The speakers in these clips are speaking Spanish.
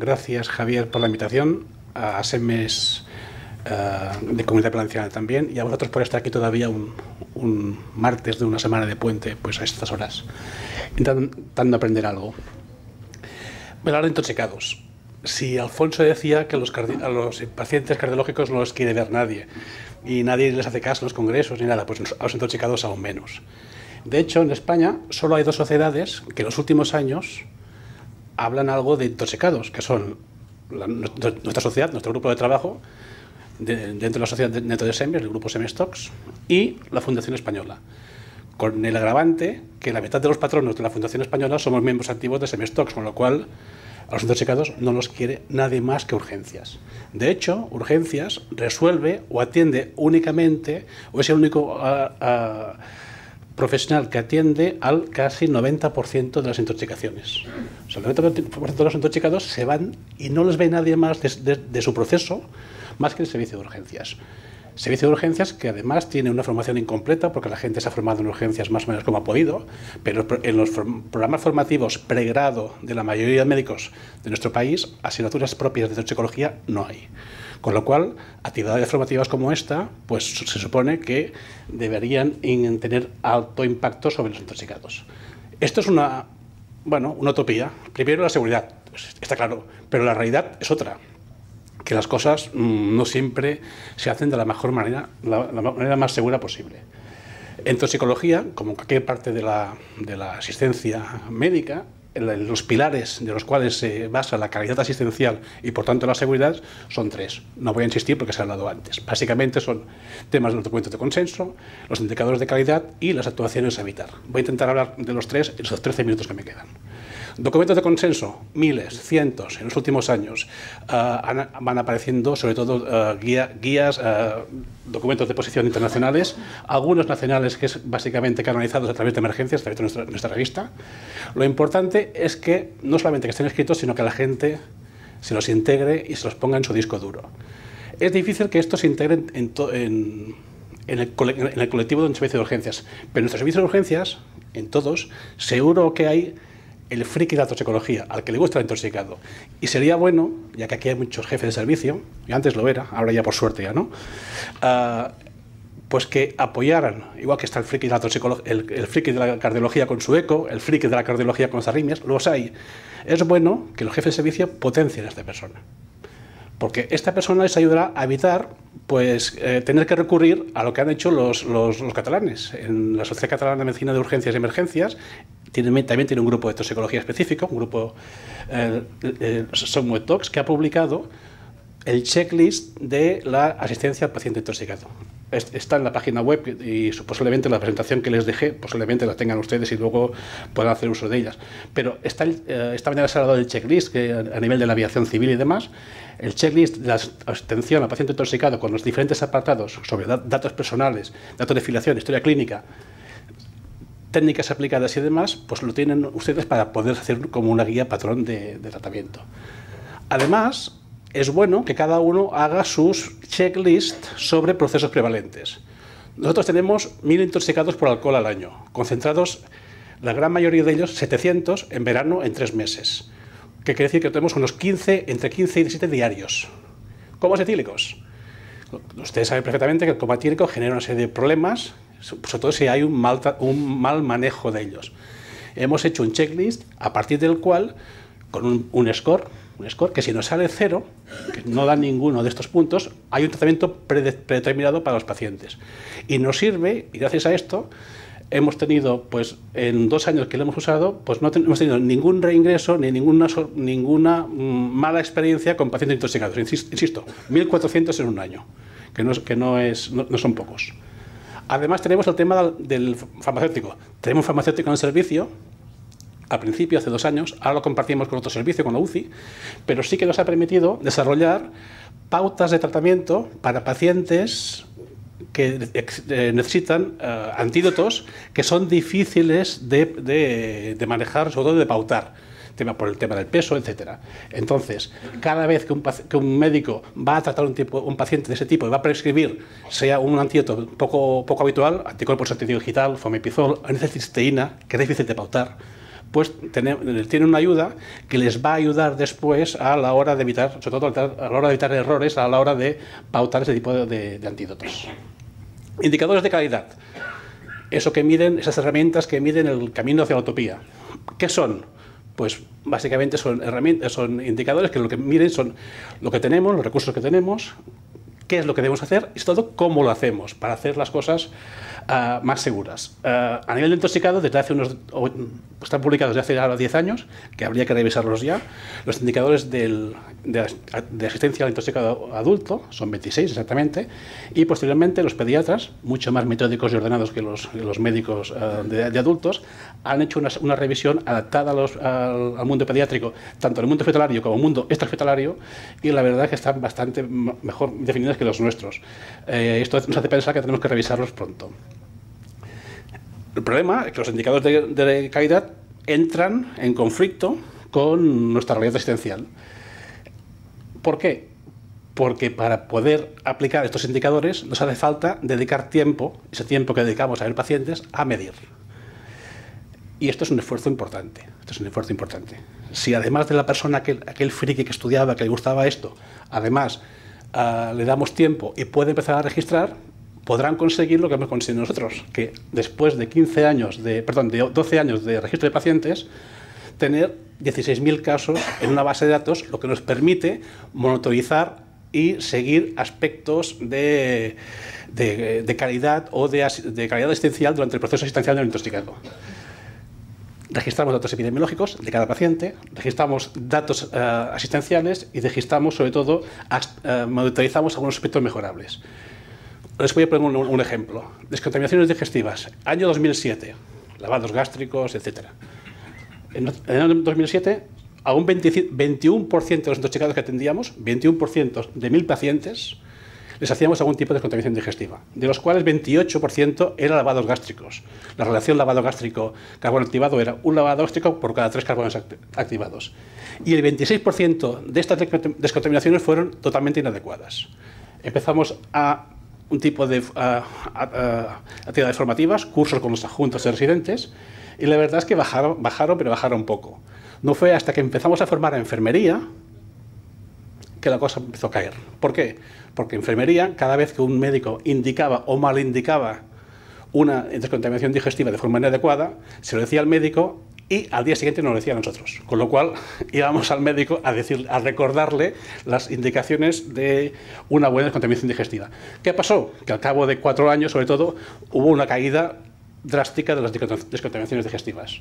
Gracias, Javier, por la invitación. A SEMES eh, de Comunidad Valenciana también. Y a vosotros por estar aquí todavía un, martes de una semana de puente, pues a estas horas, intentando aprender algo. Bueno, ahora Si Alfonso decía que los a los pacientes cardiológicos no los quiere ver nadie y nadie les hace caso en los congresos ni nada, pues a los intoxicados aún menos. De hecho, en España solo hay dos sociedades que en los últimos años hablan algo de intoxicados, que son nuestra, sociedad, nuestro grupo de trabajo, dentro de la sociedad neto de SEMI, el grupo SEMESTOX, y la Fundación Española, con el agravante que la mitad de los patronos de la Fundación Española somos miembros activos de SEMESTOX, con lo cual a los intoxicados no los quiere nadie más que urgencias. De hecho, urgencias resuelve o atiende únicamente, o es el único... Ah, ah, profesional que atiende al casi 90% de las intoxicaciones. O sea, el 90% de los intoxicados se van y no les ve nadie más de, de, su proceso más que el servicio de urgencias. Servicio de urgencias que además tiene una formación incompleta porque la gente se ha formado en urgencias más o menos como ha podido, pero en los programas formativos pregrado de la mayoría de médicos de nuestro país, asignaturas propias de toxicología no hay. Con lo cual, actividades formativas como esta, pues se supone que deberían tener alto impacto sobre los intoxicados. Esto es una, bueno, una utopía. Primero la seguridad, pues, está claro, pero la realidad es otra que las cosas mm, no siempre se hacen de la mejor manera, la, manera más segura posible. En toxicología, como en cualquier parte de la, de la asistencia médica, los pilares de los cuales se basa la calidad asistencial y por tanto la seguridad son tres. No voy a insistir porque se ha hablado antes. Básicamente son temas de los documentos de consenso, los indicadores de calidad y las actuaciones a evitar. Voy a intentar hablar de los tres en los 13 minutos que me quedan. Documentos de consenso, miles, cientos, en los últimos años. Ah, van apareciendo sobre todo ah, guías, ah, documentos de posición internacionales, algunos nacionales que es básicamente canalizados a través de emergencias, a través de nuestra, revista. Lo importante es que no solamente que estén escritos, sino que la gente se los integre y se los ponga en su disco duro. Es difícil que esto se integre en, en, el, colectivo de un servicio de urgencias, pero en nuestro servicio de urgencias, en todos, seguro que hay el friki de la toxicología, al que le gusta el intoxicado. Y sería bueno, ya que aquí hay muchos jefes de servicio, ...y antes lo era, ahora ya por suerte ya no, ah, pues que apoyaran, igual que está el friki de la el, friki de la cardiología con su eco, el friki de la cardiología con arritmias, los hay. Es bueno que los jefes de servicio potencien a esta persona. Porque esta persona les ayudará a evitar pues, eh, tener que recurrir a lo que han hecho los, los catalanes. En la Sociedad Catalana de Medicina de Urgencias y Emergencias también tiene un grupo de toxicología específico, un grupo, eh, eh que ha publicado el checklist de la asistencia al paciente intoxicado. Está en la página web y posiblemente la presentación que les dejé, posiblemente la tengan ustedes y luego puedan hacer uso de ellas. Pero está eh, esta mañana se ha dado el checklist que a nivel de la aviación civil y demás, el checklist de la atención al paciente intoxicado con los diferentes apartados sobre datos personales, datos de filiación, historia clínica, técnicas aplicadas y demás, pues lo tienen ustedes para poder hacer como una guía patrón de, tratamiento. Además, es bueno que cada uno haga sus checklists sobre procesos prevalentes. Nosotros tenemos mil intoxicados por alcohol al año, concentrados la gran mayoría de ellos, 700, en verano en tres meses. ¿Qué quiere decir que tenemos unos 15, entre 15 y 17 diarios. es etílicos. Ustedes saben perfectamente que el coma etílico genera una serie de problemas sobre todo si hay un mal, un mal manejo de ellos. Hemos hecho un checklist a partir del cual, con un, score, un score que si nos sale cero, que no da ninguno de estos puntos, hay un tratamiento predeterminado para los pacientes. Y nos sirve, y gracias a esto, hemos tenido, pues en dos años que lo hemos usado, pues no hemos tenido ningún reingreso ni ninguna, ninguna mm, mala experiencia con pacientes intoxicados. Insisto, 1.400 en un año, que no, que no, es, no son pocos. Además tenemos el tema del farmacéutico. Tenemos un farmacéutico en el servicio, al principio, hace dos años, ahora lo compartimos con otro servicio, con la UCI, pero sí que nos ha permitido desarrollar pautas de tratamiento para pacientes que eh, necesitan eh, antídotos que son difíciles de, de, de manejar, sobre todo de pautar tema por el tema del peso, etcétera. Entonces, cada vez que un, médico va a tratar un, tipo, un paciente de ese tipo y va a prescribir, sea un antídoto poco, poco habitual, anticuerpos digital, fomepizol, anestesisteína, que es difícil de pautar, pues tienen una ayuda que les va a ayudar después a la hora de evitar, sobre todo a la hora de evitar errores, a la hora de pautar ese tipo de, de antídotos. Indicadores de calidad. Eso que miden, esas herramientas que miden el camino hacia la utopía. ¿Qué son? Pues básicamente son herramientas, son indicadores que lo que miren son lo que tenemos, los recursos que tenemos, qué es lo que debemos hacer y sobre todo cómo lo hacemos para hacer las cosas eh, más seguras. Eh, a nivel de intoxicado, desde hace unos, están publicados desde hace ahora 10 años, que habría que revisarlos ya, los indicadores del, de, asistencia al intoxicado adulto, son 26 exactamente, y posteriormente los pediatras, mucho más metódicos y ordenados que los, los médicos eh, de, adultos, han hecho una, revisión adaptada al, mundo pediátrico, tanto el mundo fetalario como al mundo extrafetalario, y la verdad es que están bastante mejor definidas que los nuestros. esto nos hace pensar que tenemos que revisarlos pronto. El problema es que los indicadores de, calidad entran en conflicto con nuestra realidad existencial. ¿Por qué? Porque para poder aplicar estos indicadores nos hace falta dedicar tiempo, ese tiempo que dedicamos a ver pacientes, a medir. Y esto es un esfuerzo importante. Esto es un esfuerzo importante. Si además de la persona, aquel, friki que estudiaba, que le gustaba esto, además ah, le damos tiempo y puede empezar a registrar, podrán conseguir lo que hemos conseguido nosotros, que después de 15 años de, perdón, de 12 años de registro de pacientes, tener 16.000 casos en una base de datos, lo que nos permite monitorizar y seguir aspectos de, de, calidad o de, calidad asistencial durante el proceso asistencial neurointoxicado. Registramos datos epidemiológicos de cada paciente, registramos datos eh, asistenciales y registramos, sobre todo, eh, monitorizamos algunos aspectos mejorables. Les voy a poner un, ejemplo. Descontaminaciones digestivas. Año 2007. Lavados gástricos, etc. En, el año 2007, a un 21% de los intoxicados que atendíamos, 21% de mil pacientes, les hacíamos algún tipo de descontaminación digestiva, de los cuales 28% eran lavados gástricos. La relación lavado gástrico carbón activado era un lavado gástrico por cada tres carbones activados. Y el 26% de estas descontaminaciones fueron totalmente inadecuadas. Empezamos a un tipo de ah, ah, ah, actividades formativas, cursos con los adjuntos de residentes, y la verdad es que bajaron, bajaron, pero bajaron poco. No fue hasta que empezamos a formar a enfermería que la cosa empezó a caer. ¿Por qué? Porque enfermería, cada vez que un médico indicaba o mal indicaba una descontaminación digestiva de forma inadecuada, se lo decía al médico y al día siguiente nos lo decía a nosotros. Con lo cual íbamos al médico a, decir, a recordarle las indicaciones de una buena descontaminación digestiva. ¿Qué pasó? Que al cabo de cuatro años, sobre todo, hubo una caída drástica de las descontaminaciones digestivas.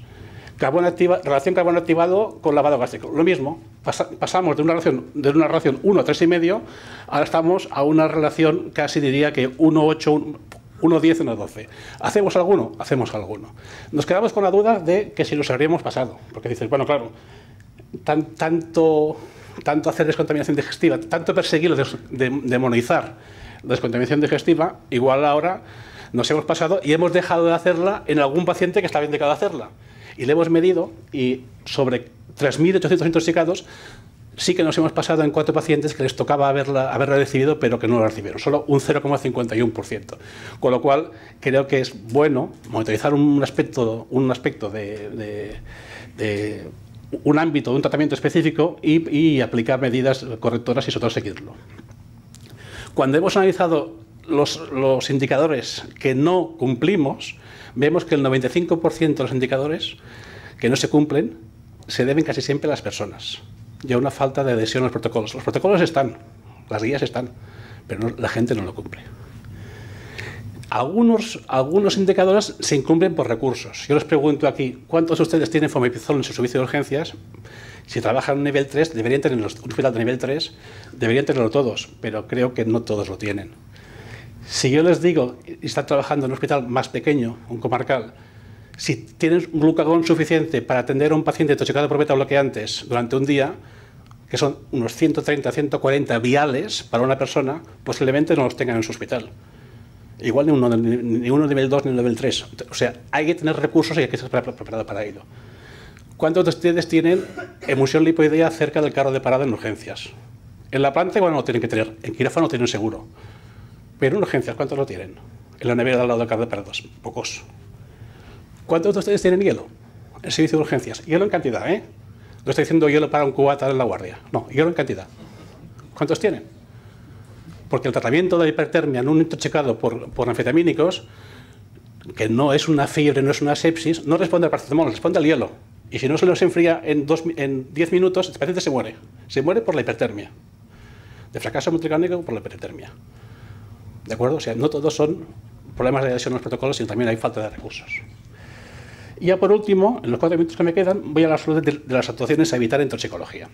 activa, relación carbono activado con lavado gástrico. Lo mismo, pasamos de una relación de una relación 1 a 3,5, ahora estamos a una relación casi diría que 1,8, 1.10, 10, 12. ¿Hacemos alguno? Hacemos alguno. Nos quedamos con la duda de que si los habríamos pasado, porque dices, bueno, claro, tanto, tanto hacer descontaminación digestiva, tanto perseguir, demonizar la descontaminación digestiva, igual ahora nos hemos pasado y hemos dejado de hacerla en algún paciente que está bien de hacerla. Y le hemos medido y sobre 3.800 intoxicados sí que nos hemos pasado en cuatro pacientes que les tocaba haberla, recibido, pero que no la recibieron, solo un 0,51%. Con lo cual, creo que es bueno monitorizar un aspecto, un aspecto de, un ámbito de un tratamiento específico y, aplicar medidas correctoras y sobre todo seguirlo. Cuando hemos analizado los, indicadores que no cumplimos, vemos que el 95% de los indicadores que no se cumplen se deben casi siempre a las personas y a una falta de adhesión a los protocolos. Los protocolos están, las guías están, pero la gente no lo cumple. Algunos, algunos indicadores se incumplen por recursos. Yo les pregunto aquí, ¿cuántos de ustedes tienen fomepizol en su servicio de urgencias? Si trabajan en un nivel 3, deberían tener un hospital de nivel 3, deberían tenerlo todos, pero creo que no todos lo tienen. Si yo les digo, están trabajando en un hospital más pequeño, un comarcal, si tienes un glucagón suficiente para atender a un paciente intoxicado por beta bloqueantes durante un día, que son unos 130, 140 viales para una persona, posiblemente no los tengan en su hospital. Igual ni uno, ni uno nivel 2 ni nivel 3. O sea, hay que tener recursos y hay que estar preparado para ello. ¿Cuántos de ustedes tienen emulsión lipoidea cerca del carro de parada en urgencias? En la planta igual no lo tienen que tener, en quirófano tienen seguro. Pero en urgencias, ¿cuántos lo tienen? En la nevera del lado del carro de paradas, pocos. ¿Cuántos de ustedes tienen hielo? El servicio de urgencias. Hielo en cantidad, ¿eh? No estoy diciendo hielo para un cubata en la guardia. No, hielo en cantidad. ¿Cuántos tienen? Porque el tratamiento de la hipertermia en un intoxicado por, por anfetamínicos, que no es una fiebre, no es una sepsis, no responde al paracetamol, responde al hielo. Y si no se los enfría en 10 minutos, el paciente se muere. Se muere por la hipertermia. De fracaso multiorgánico por la hipertermia. ¿De acuerdo? O sea, no todos son problemas de adhesión a los protocolos, sino también hay falta de recursos. Y ya por último, en los cuatro minutos que me quedan, voy a hablar sobre de, las actuaciones a evitar en toxicología.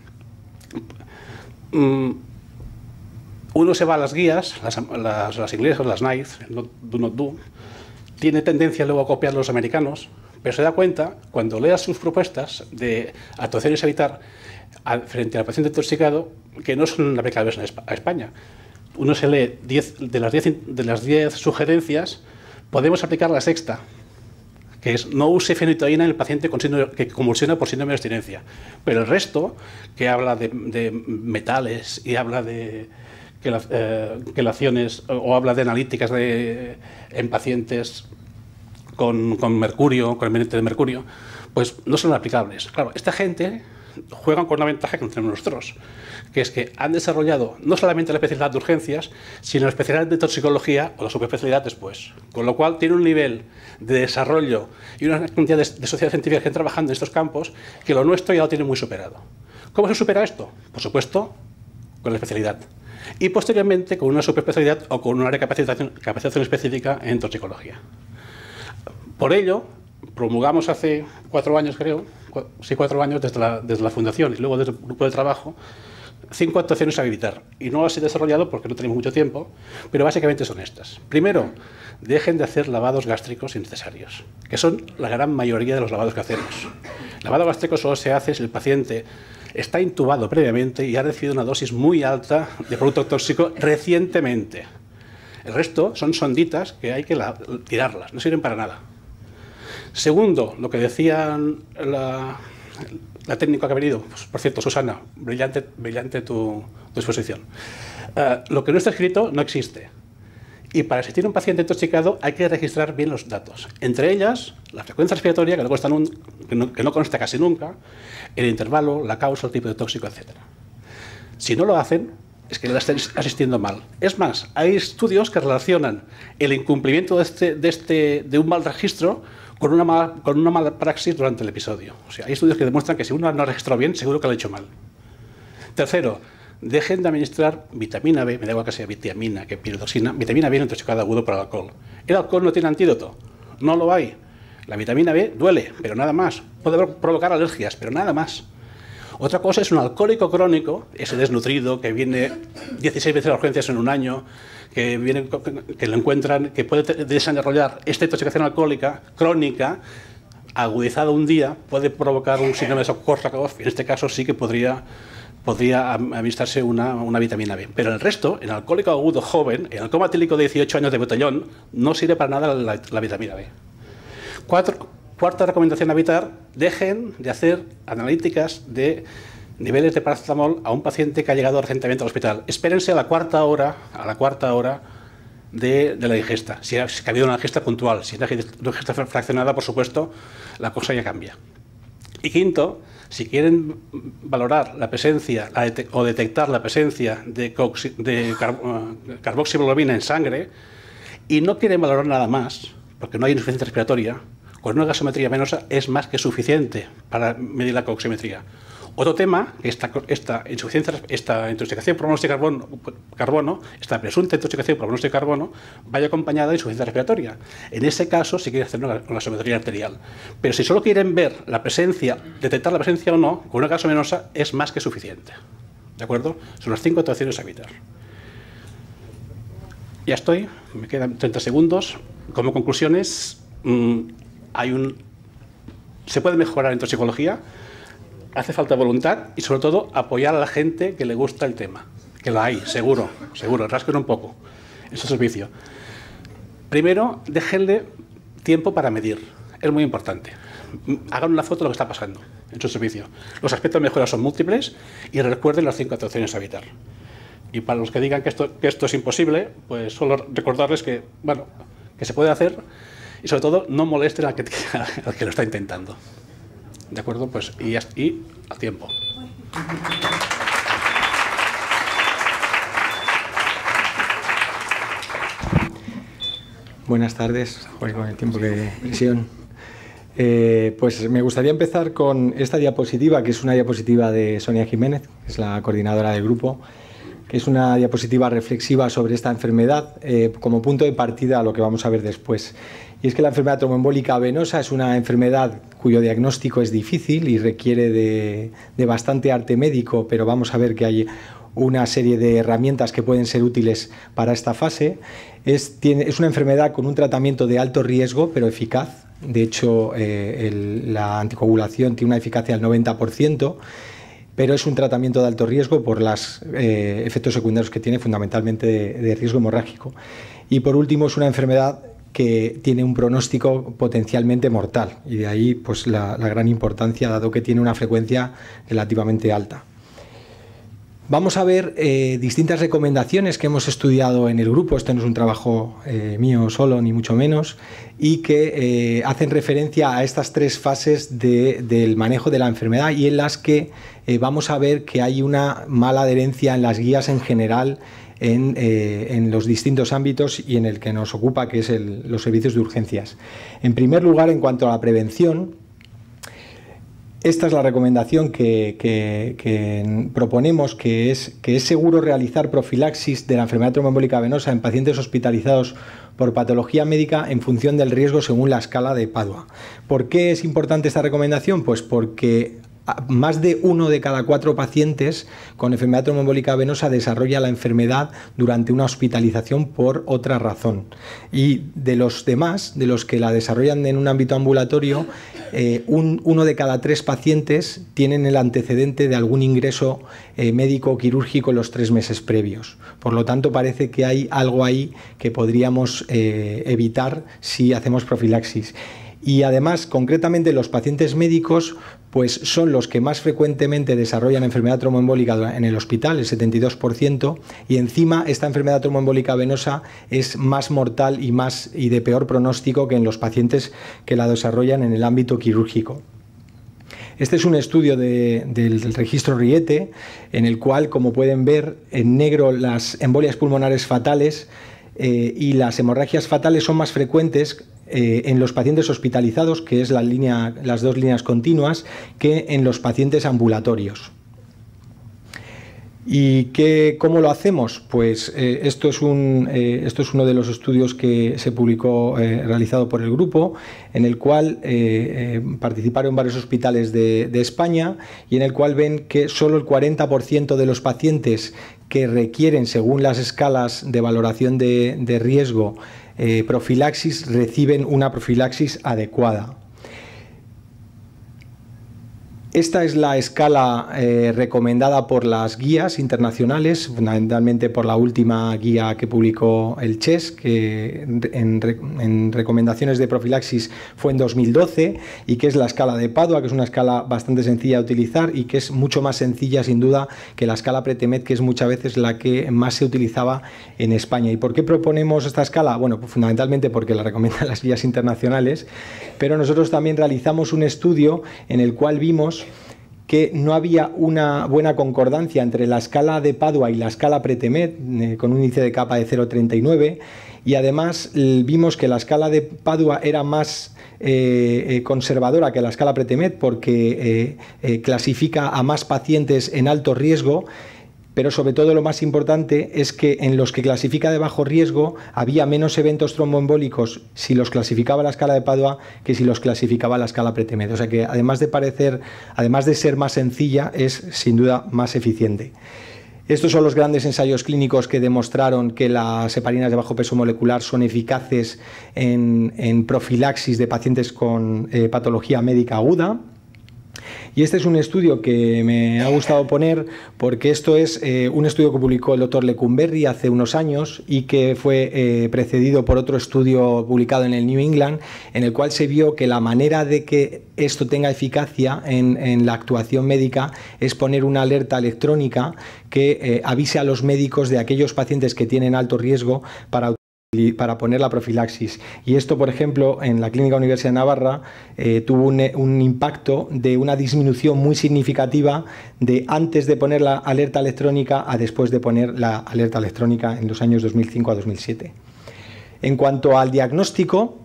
Mm, uno se va a las guías, las, inglesas, las NICE, do not do, tiene tendencia luego a copiar a los americanos, pero se da cuenta, cuando lea sus propuestas de actuaciones a evitar frente al paciente intoxicado, que no son aplicables a España. Uno se lee de las diez sugerencias, podemos aplicar la sexta, que es no use fenitoína en el paciente que convulsiona por síndrome de abstinencia. Pero el resto, que habla de, metales y habla de eh, quelaciones o habla de analíticas de, en pacientes con, mercurio, con el de mercurio, pues no son aplicables. Claro, esta gente juega con una ventaja que no tenemos nosotros que es que han desarrollado no solamente la especialidad de urgencias, sino la especialidad de toxicología o la subespecialidad después. Con lo cual tiene un nivel de desarrollo y una cantidad de, sociedades científicas que están trabajando en estos campos que lo nuestro ya lo tiene muy superado. ¿Cómo se supera esto? Por supuesto, con la especialidad. Y posteriormente con una subespecialidad o con un área capacitación, capacitación específica en toxicología. Por ello, promulgamos hace cuatro años, creo, sí, cuatro años desde la, desde la fundación y luego desde el grupo de trabajo, cinco actuaciones a evitar, y no las he desarrollado porque no tenemos mucho tiempo, pero básicamente son estas. Primero, dejen de hacer lavados gástricos innecesarios, que son la gran mayoría de los lavados que hacemos. lavado gástrico solo se hace si el paciente está intubado previamente y ha recibido una dosis muy alta de producto tóxico recientemente. El resto son sonditas que hay que tirarlas, no sirven para nada. Segundo, lo que decían la, la técnica que ha venido, pues, por cierto, Susana, brillante, brillante tu, exposición. Eh, lo que no está escrito no existe. Y para asistir a un paciente intoxicado hay que registrar bien los datos. Entre ellas, la frecuencia respiratoria, que no, consta casi nunca, el intervalo, la causa, el tipo de tóxico, etc. Si no lo hacen, es que le están asistiendo mal. Es más, hay estudios que relacionan el incumplimiento de, este, este, de un mal registro con una, mala, con una mala praxis durante el episodio. O sea, hay estudios que demuestran que si uno no ha registrado bien, seguro que lo ha hecho mal. Tercero, dejen de administrar vitamina B, me da igual que sea vitamina, que piridoxina, vitamina B en intoxicado agudo por alcohol. El alcohol no tiene antídoto, no lo hay. La vitamina B duele, pero nada más. Puede provocar alergias, pero nada más. Otra cosa es un alcohólico crónico, ese desnutrido, que viene 16 veces a las urgencias en un año, que, viene, que lo encuentran, que puede desarrollar esta intoxicación alcohólica crónica, agudizada un día, puede provocar un síndrome de Sokosakov, en este caso sí que podría podría administrarse una, vitamina B. Pero el resto, en alcohólico agudo joven, en el coma de 18 años de botellón, no sirve para nada la, vitamina B. Cuatro, Cuarta recomendación a evitar, dejen de hacer analíticas de niveles de paracetamol a un paciente que ha llegado recientemente al hospital. Espérense a la cuarta hora, a la cuarta hora de, la ingesta. Si ha, habido una ingesta puntual, si es una ingesta fraccionada, por supuesto, la cosa ya cambia. Y quinto, si quieren valorar la presencia o detectar la presencia de, de eh, en sangre y no quieren valorar nada más, porque no hay insuficiencia respiratoria, pues una gasometría venosa es más que suficiente para medir la coximetría. Otro tema, esta, esta insuficiencia, esta intoxicación por monóxido de carbono, esta presunta intoxicación por monóxido de carbono, vaya acompañada de insuficiencia respiratoria. En ese caso, si quiere hacer una gasometría arterial. Pero si solo quieren ver la presencia, detectar la presencia o no, con una gasomenosa es más que suficiente. ¿De acuerdo? Son las cinco actuaciones a evitar. Ya estoy, me quedan 30 segundos. Como conclusiones, mm, un... Se puede mejorar en psicología hace falta voluntad y sobre todo apoyar a la gente que le gusta el tema, que la hay, seguro, seguro, rasquen un poco en su servicio. Primero, déjenle tiempo para medir, es muy importante. Hagan una foto de lo que está pasando en su servicio. Los aspectos de mejora son múltiples y recuerden las cinco atracciones a evitar. Y para los que digan que esto, es imposible, pues solo recordarles que, bueno, que se puede hacer, y sobre todo, no moleste al que, que lo está intentando. ¿De acuerdo? Pues y, y a tiempo. Buenas tardes, pues, con el tiempo de prisión eh, pues me gustaría empezar con esta diapositiva, que es una diapositiva de Sonia Jiménez, que es la coordinadora del grupo, que es una diapositiva reflexiva sobre esta enfermedad eh, como punto de partida a lo que vamos a ver después. Y es que la enfermedad tromboembólica venosa es una enfermedad cuyo diagnóstico es difícil y requiere de, bastante arte médico, pero vamos a ver que hay una serie de herramientas que pueden ser útiles para esta fase. Es, una enfermedad con un tratamiento de alto riesgo, pero eficaz. De hecho, eh, la anticoagulación tiene una eficacia del 90%, pero es un tratamiento de alto riesgo por los eh, efectos secundarios que tiene, fundamentalmente de riesgo hemorrágico. Y por último, es una enfermedad que tiene un pronóstico potencialmente mortal y de ahí pues la, gran importancia dado que tiene una frecuencia relativamente alta. Vamos a ver eh, distintas recomendaciones que hemos estudiado en el grupo, este no es un trabajo eh, mío solo, ni mucho menos, y que eh, hacen referencia a estas tres fases del manejo de la enfermedad y en las que vamos a ver que hay una mala adherencia en las guías en general eh, en, los distintos ámbitos y en el que nos ocupa, que es los servicios de urgencias. En primer lugar, en cuanto a la prevención, esta es la recomendación que, proponemos, que es, que es seguro realizar profilaxis de la enfermedad tromboembólica venosa en pacientes hospitalizados por patología médica en función del riesgo según la escala de Padua. ¿Por qué es importante esta recomendación? Pues porque más de uno de cada cuatro pacientes con enfermedad tromboembólica venosa desarrolla la enfermedad durante una hospitalización por otra razón. Y de los demás, de los que la desarrollan en un ámbito ambulatorio, eh, uno de cada tres pacientes tienen el antecedente de algún ingreso eh, médico o quirúrgico los tres meses previos. Por lo tanto, parece que hay algo ahí que podríamos eh, evitar si hacemos profilaxis y además concretamente los pacientes médicos pues son los que más frecuentemente desarrollan enfermedad tromboembólica en el hospital, el 72%, y encima esta enfermedad tromboembólica venosa es más mortal y más y de peor pronóstico que en los pacientes que la desarrollan en el ámbito quirúrgico. Este es un estudio del, registro Riete, en el cual, como pueden ver, en negro las embolias pulmonares fatales eh, y las hemorragias fatales son más frecuentes eh, en los pacientes hospitalizados, que es la línea, las dos líneas continuas, que en los pacientes ambulatorios. ¿Y cómo lo hacemos? Pues eh, esto, es un, eh, uno de los estudios que se publicó realizado por el grupo, en el cual participaron varios hospitales de, España y en el cual ven que solo el 40% de los pacientes que requieren, según las escalas de valoración de riesgo, eh, profilaxis reciben una profilaxis adecuada. Esta es la escala eh, recomendada por las guías internacionales, fundamentalmente por la última guía que publicó el CHES, que en, recomendaciones de profilaxis fue en 2012, y que es la escala de Padua, que es una escala bastante sencilla de utilizar y que es mucho más sencilla sin duda que la escala Pretemed, que es muchas veces la que más se utilizaba en España. ¿Y por qué proponemos esta escala? Bueno, pues fundamentalmente porque la recomiendan las guías internacionales, pero nosotros también realizamos un estudio en el cual vimos que no había una buena concordancia entre la escala de Padua y la escala Pretemet, eh, con un índice de capa de 0,39, y además vimos que la escala de Padua era más eh, eh, conservadora que la escala Pretemet porque clasifica a más pacientes en alto riesgo pero sobre todo lo más importante es que en los que clasifica de bajo riesgo había menos eventos tromboembólicos si los clasificaba la escala de Padua que si los clasificaba la escala Pretemed. O sea que además de parecer, además de ser más sencilla, es sin duda más eficiente. Estos son los grandes ensayos clínicos que demostraron que las heparinas de bajo peso molecular son eficaces en, profilaxis de pacientes con eh, patología médica aguda. Y este es un estudio que me ha gustado poner porque esto es eh, un estudio que publicó el doctor Lecumberri hace unos años y que fue eh, precedido por otro estudio publicado en el New England, en el cual se vio que la manera de que esto tenga eficacia en, la actuación médica es poner una alerta electrónica que eh, avise a los médicos de aquellos pacientes que tienen alto riesgo para para poner la profilaxis. Y esto, por ejemplo, en la Clínica Universidad de Navarra eh, tuvo eh, un, impacto de una disminución muy significativa de antes de poner la alerta electrónica a después de poner la alerta electrónica en los años 2005 a 2007. En cuanto al diagnóstico,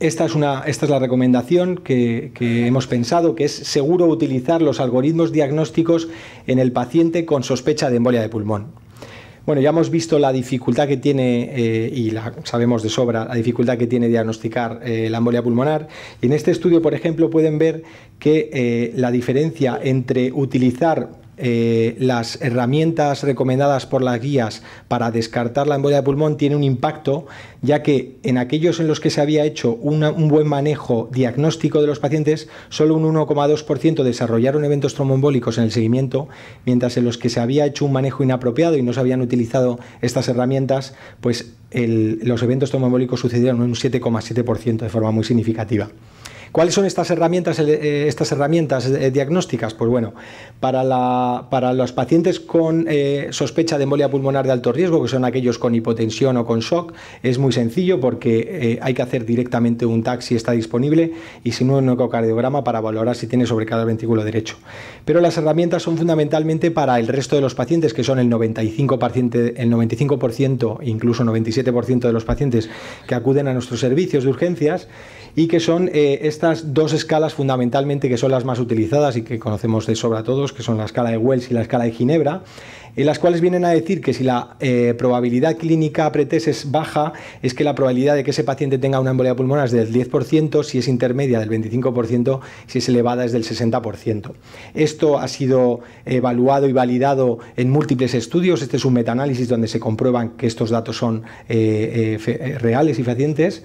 esta es, esta es la recomendación que hemos pensado, que es seguro utilizar los algoritmos diagnósticos en el paciente con sospecha de embolia de pulmón. Bueno, ya hemos visto la dificultad que tiene, eh, y la sabemos de sobra, la dificultad que tiene diagnosticar eh, la embolia pulmonar. Y en este estudio, por ejemplo, pueden ver que eh, la diferencia entre utilizar eh, las herramientas recomendadas por las guías para descartar la embolia de pulmón tiene un impacto, ya que en aquellos en los que se había hecho un buen manejo diagnóstico de los pacientes, solo un 1,2% desarrollaron eventos tromboembólicos en el seguimiento, mientras en los que se había hecho un manejo inapropiado y no se habían utilizado estas herramientas, pues los eventos tromboembólicos sucedieron en un 7,7% de forma muy significativa. ¿Cuáles son estas herramientas, eh, eh, estas herramientas eh, diagnósticas? Pues bueno, para, los pacientes con sospecha de embolia pulmonar de alto riesgo, que son aquellos con hipotensión o con shock, es muy sencillo porque hay que hacer directamente un taxi si está disponible y si no, un ecocardiograma para valorar si tiene sobrecarga del ventrículo derecho. Pero las herramientas son fundamentalmente para el resto de los pacientes, que son el 95%, el 95% incluso 97% de los pacientes que acuden a nuestros servicios de urgencias y que son eh, estas dos escalas fundamentalmente que son las más utilizadas y que conocemos de sobra todos, que son la escala de Wells y la escala de Ginebra, en las cuales vienen a decir que si la eh, probabilidad clínica pretes es baja, es que la probabilidad de que ese paciente tenga una embolia pulmonar es del 10%, si es intermedia del 25%, si es elevada es del 60%. Esto ha sido evaluado y validado en múltiples estudios, este es un metaanálisis donde se comprueban que estos datos son eh, reales y fehacientes.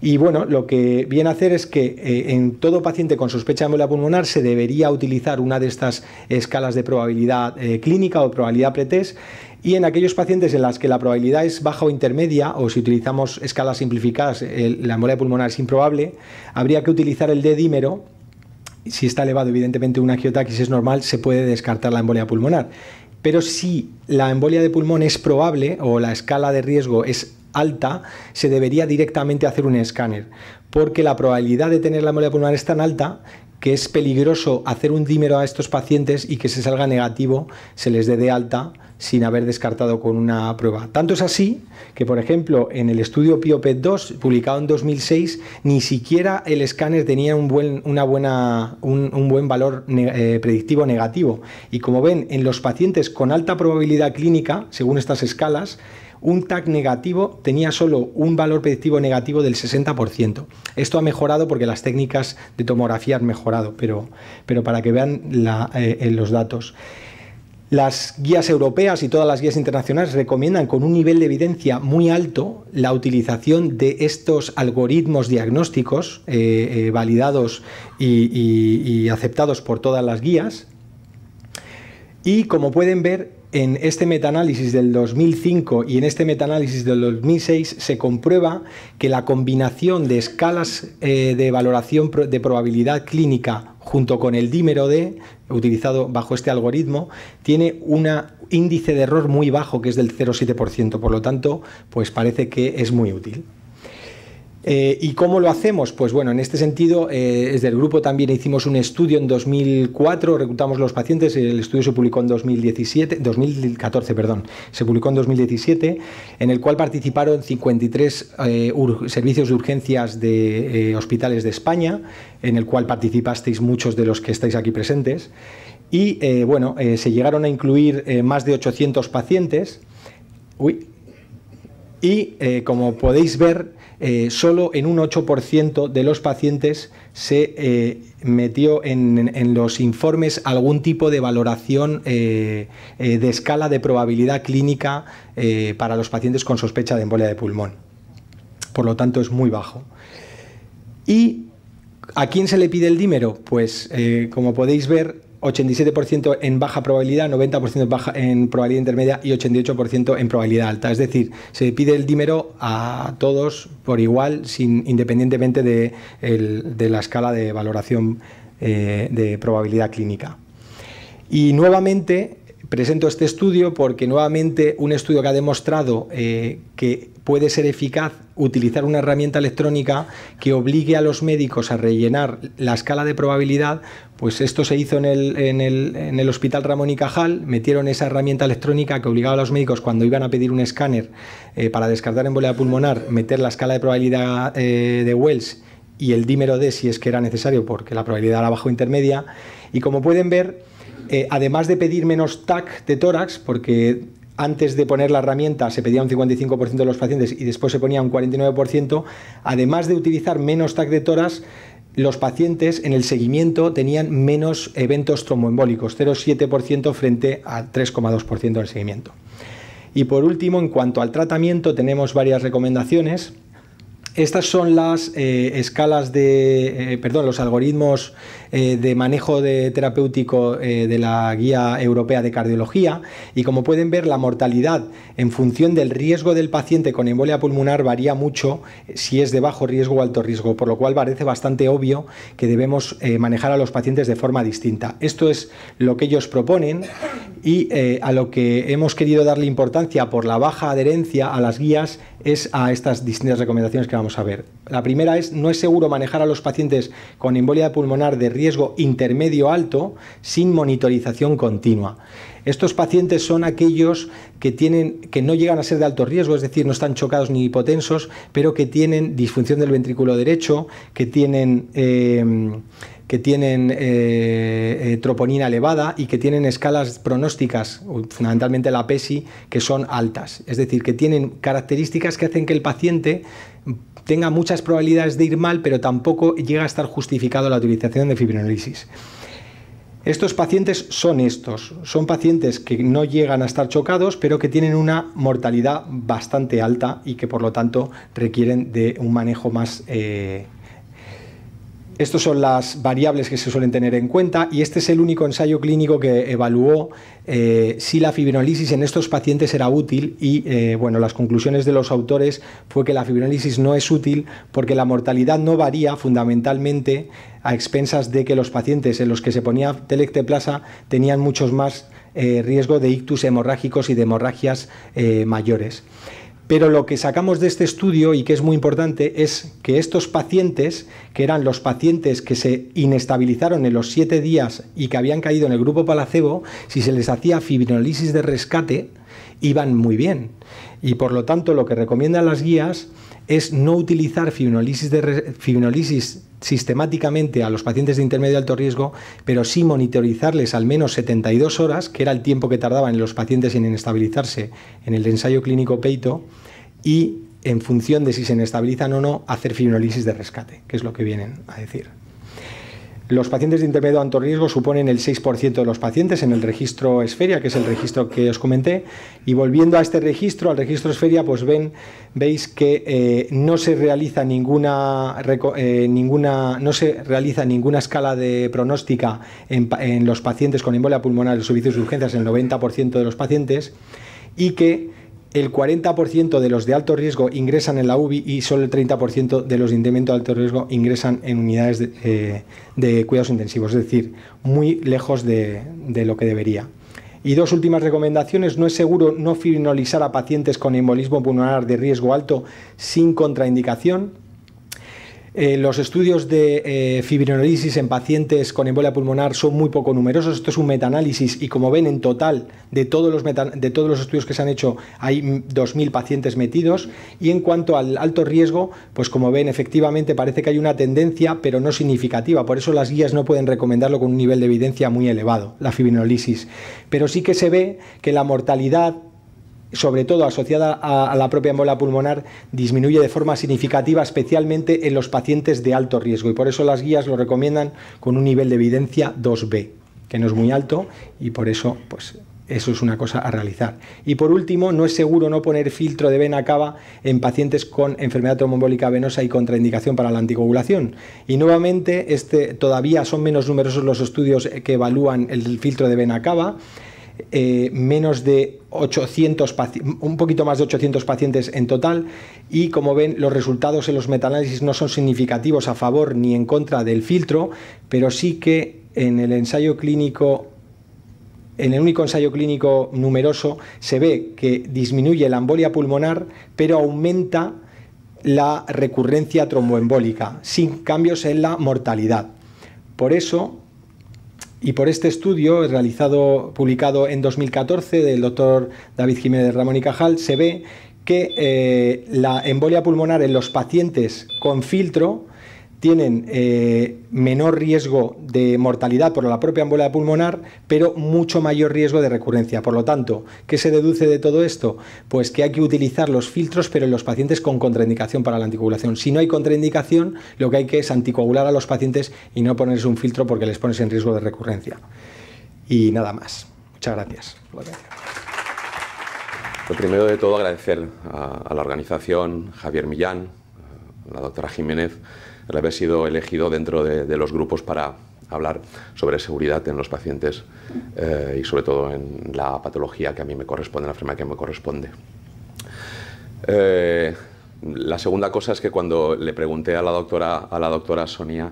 Y bueno, lo que viene a hacer es que eh, en todo paciente con sospecha de embolia pulmonar se debería utilizar una de estas escalas de probabilidad eh, clínica o probabilidad pretest y en aquellos pacientes en las que la probabilidad es baja o intermedia, o si utilizamos escalas simplificadas, la embolia pulmonar es improbable, habría que utilizar el D-dímero. Si está elevado, evidentemente, una agiotaxis es normal, se puede descartar la embolia pulmonar. Pero si la embolia de pulmón es probable o la escala de riesgo es alta, se debería directamente hacer un escáner, porque la probabilidad de tener la molecula pulmonar es tan alta que es peligroso hacer un dímero a estos pacientes y que se salga negativo, se les dé de alta sin haber descartado con una prueba. Tanto es así que, por ejemplo, en el estudio PIOPET 2, publicado en 2006, ni siquiera el escáner tenía un buen, valor eh, predictivo negativo. Y como ven, en los pacientes con alta probabilidad clínica, según estas escalas, un tag negativo tenía solo un valor predictivo negativo del 60%. Esto ha mejorado porque las técnicas de tomografía han mejorado, pero, pero para que vean eh, eh, los datos. Las guías europeas y todas las guías internacionales recomiendan con un nivel de evidencia muy alto la utilización de estos algoritmos diagnósticos eh, validados y aceptados por todas las guías. Y como pueden ver, en este meta-análisis del 2005 y en este metaanálisis del 2006 se comprueba que la combinación de escalas eh, de valoración de probabilidad clínica junto con el dímero D, utilizado bajo este algoritmo, tiene un índice de error muy bajo, que es del 0,7%. Por lo tanto, pues parece que es muy útil. Eh, ¿Y cómo lo hacemos? Pues bueno, en este sentido, eh, desde el grupo también hicimos un estudio en 2004, reclutamos los pacientes, el estudio se publicó en 2017, 2014, perdón, se publicó en 2017, en el cual participaron 53 eh, servicios de urgencias de hospitales de España, en el cual participasteis muchos de los que estáis aquí presentes, y bueno, se llegaron a incluir más de 800 pacientes. Uy. Y como podéis ver, eh, solo en un 8% de los pacientes se eh, metió en, los informes algún tipo de valoración eh, de escala de probabilidad clínica para los pacientes con sospecha de embolia de pulmón. Por lo tanto, es muy bajo. ¿Y a quién se le pide el dímero? Pues, como podéis ver, 87% en baja probabilidad, 90% en, baja, probabilidad intermedia y 88% en probabilidad alta. Es decir, se pide el dinero a todos por igual, sin, independientemente de, la escala de valoración eh, de probabilidad clínica. Y nuevamente presento este estudio porque nuevamente un estudio que ha demostrado eh, que puede ser eficaz utilizar una herramienta electrónica que obligue a los médicos a rellenar la escala de probabilidad pues esto se hizo en el, Hospital Ramón y Cajal, metieron esa herramienta electrónica que obligaba a los médicos cuando iban a pedir un escáner eh, para descartar embolia pulmonar, meter la escala de probabilidad eh, de Wells y el dímero D si es que era necesario, porque la probabilidad era bajo intermedia. Y como pueden ver, eh, además de pedir menos TAC de tórax, porque antes de poner la herramienta se pedía un 55% de los pacientes y después se ponía un 49%, además de utilizar menos TAC de tórax, los pacientes en el seguimiento tenían menos eventos tromboembólicos, 0,7% frente al 3,2% del seguimiento. Y por último, en cuanto al tratamiento, tenemos varias recomendaciones. Estas son las eh, escalas de, eh, perdón, los algoritmos eh, de manejo terapéutico eh, de la Guía Europea de Cardiología y como pueden ver la mortalidad en función del riesgo del paciente con embolia pulmonar varía mucho eh, si es de bajo riesgo o alto riesgo, por lo cual parece bastante obvio que debemos manejar a los pacientes de forma distinta. Esto es lo que ellos proponen y a lo que hemos querido darle importancia por la baja adherencia a las guías es a estas distintas recomendaciones que vamos a ver. La primera es no es seguro manejar a los pacientes con embolia pulmonar de riesgo intermedio alto sin monitorización continua. Estos pacientes son aquellos que, tienen, que no llegan a ser de alto riesgo, es decir, no están chocados ni hipotensos, pero que tienen disfunción del ventrículo derecho, que tienen... Em, que tienen eh, eh, troponina elevada y que tienen escalas pronósticas, fundamentalmente la PESI, que son altas. Es decir, que tienen características que hacen que el paciente tenga muchas probabilidades de ir mal, pero tampoco llega a estar justificado la utilización de fibrinolisis. Estos pacientes son estos, son pacientes que no llegan a estar chocados, pero que tienen una mortalidad bastante alta y que por lo tanto requieren de un manejo más eh, estas son las variables que se suelen tener en cuenta y este es el único ensayo clínico que evaluó eh, si la fibrinolisis en estos pacientes era útil y eh, bueno, las conclusiones de los autores fue que la fibrinolisis no es útil porque la mortalidad no varía fundamentalmente a expensas de que los pacientes en los que se ponía telecteplasa tenían muchos más eh, riesgo de ictus hemorrágicos y de hemorragias mayores. Pero lo que sacamos de este estudio y que es muy importante es que estos pacientes, que eran los pacientes que se inestabilizaron en los siete días y que habían caído en el grupo placebo, si se les hacía fibrinolisis de rescate, iban muy bien. Y por lo tanto, lo que recomiendan las guías es no utilizar fibrinolisis, sistemáticamente a los pacientes de intermedio alto riesgo, pero sí monitorizarles al menos 72 horas, que era el tiempo que tardaban los pacientes en estabilizarse en el ensayo clínico PEITO, y en función de si se inestabilizan o no, hacer fibrinolisis de rescate, que es lo que vienen a decir. Los pacientes de intermedio alto riesgo suponen el 6% de los pacientes en el registro Esferia, que es el registro que os comenté. Y volviendo a este registro, al registro Esferia, pues ven, veis que eh, no se realiza eh, ninguna, no se realiza ninguna escala de pronóstica en, los pacientes con embolia pulmonar, los servicios de urgencias, en el 90% de los pacientes, y que el 40% de los de alto riesgo ingresan en la UBI y solo el 30% de los de de alto riesgo ingresan en unidades de, eh, cuidados intensivos, es decir, muy lejos de, lo que debería. Y dos últimas recomendaciones. No es seguro no finalizar a pacientes con embolismo pulmonar de riesgo alto sin contraindicación. Eh, los estudios de eh, fibrinolisis en pacientes con embolia pulmonar son muy poco numerosos. Esto es un metaanálisis y como ven en total de todos los, de todos los estudios que se han hecho hay 2.000 pacientes metidos. Y en cuanto al alto riesgo, pues como ven efectivamente parece que hay una tendencia pero no significativa. Por eso las guías no pueden recomendarlo con un nivel de evidencia muy elevado, la fibrinolisis. Pero sí que se ve que la mortalidad sobre todo asociada a, la propia embola pulmonar, disminuye de forma significativa, especialmente en los pacientes de alto riesgo. Y por eso las guías lo recomiendan con un nivel de evidencia 2B, que no es muy alto y por eso, pues, eso es una cosa a realizar. Y por último, no es seguro no poner filtro de vena cava en pacientes con enfermedad tromboembólica venosa y contraindicación para la anticoagulación. Y nuevamente, este, todavía son menos numerosos los estudios que evalúan el filtro de vena cava. Eh, menos de 800 un poquito más de 800 pacientes en total y como ven los resultados en los metaanálisis no son significativos a favor ni en contra del filtro, pero sí que en el ensayo clínico en el único ensayo clínico numeroso se ve que disminuye la embolia pulmonar, pero aumenta la recurrencia tromboembólica, sin cambios en la mortalidad. Por eso, y por este estudio realizado, publicado en 2014 del doctor David Jiménez Ramón y Cajal, se ve que eh, la embolia pulmonar en los pacientes con filtro tienen eh, menor riesgo de mortalidad por la propia embolia pulmonar, pero mucho mayor riesgo de recurrencia. Por lo tanto, ¿qué se deduce de todo esto? Pues que hay que utilizar los filtros, pero en los pacientes con contraindicación para la anticoagulación. Si no hay contraindicación, lo que hay que es anticoagular a los pacientes y no ponerse un filtro porque les pones en riesgo de recurrencia. Y nada más. Muchas gracias. Lo primero de todo, agradecer a, la organización, Javier Millán, la doctora Jiménez, el haber sido elegido dentro de, los grupos para hablar sobre seguridad en los pacientes eh, y sobre todo en la patología que a mí me corresponde, en la enfermedad que me corresponde. Eh, la segunda cosa es que cuando le pregunté a la doctora, a la doctora Sonia,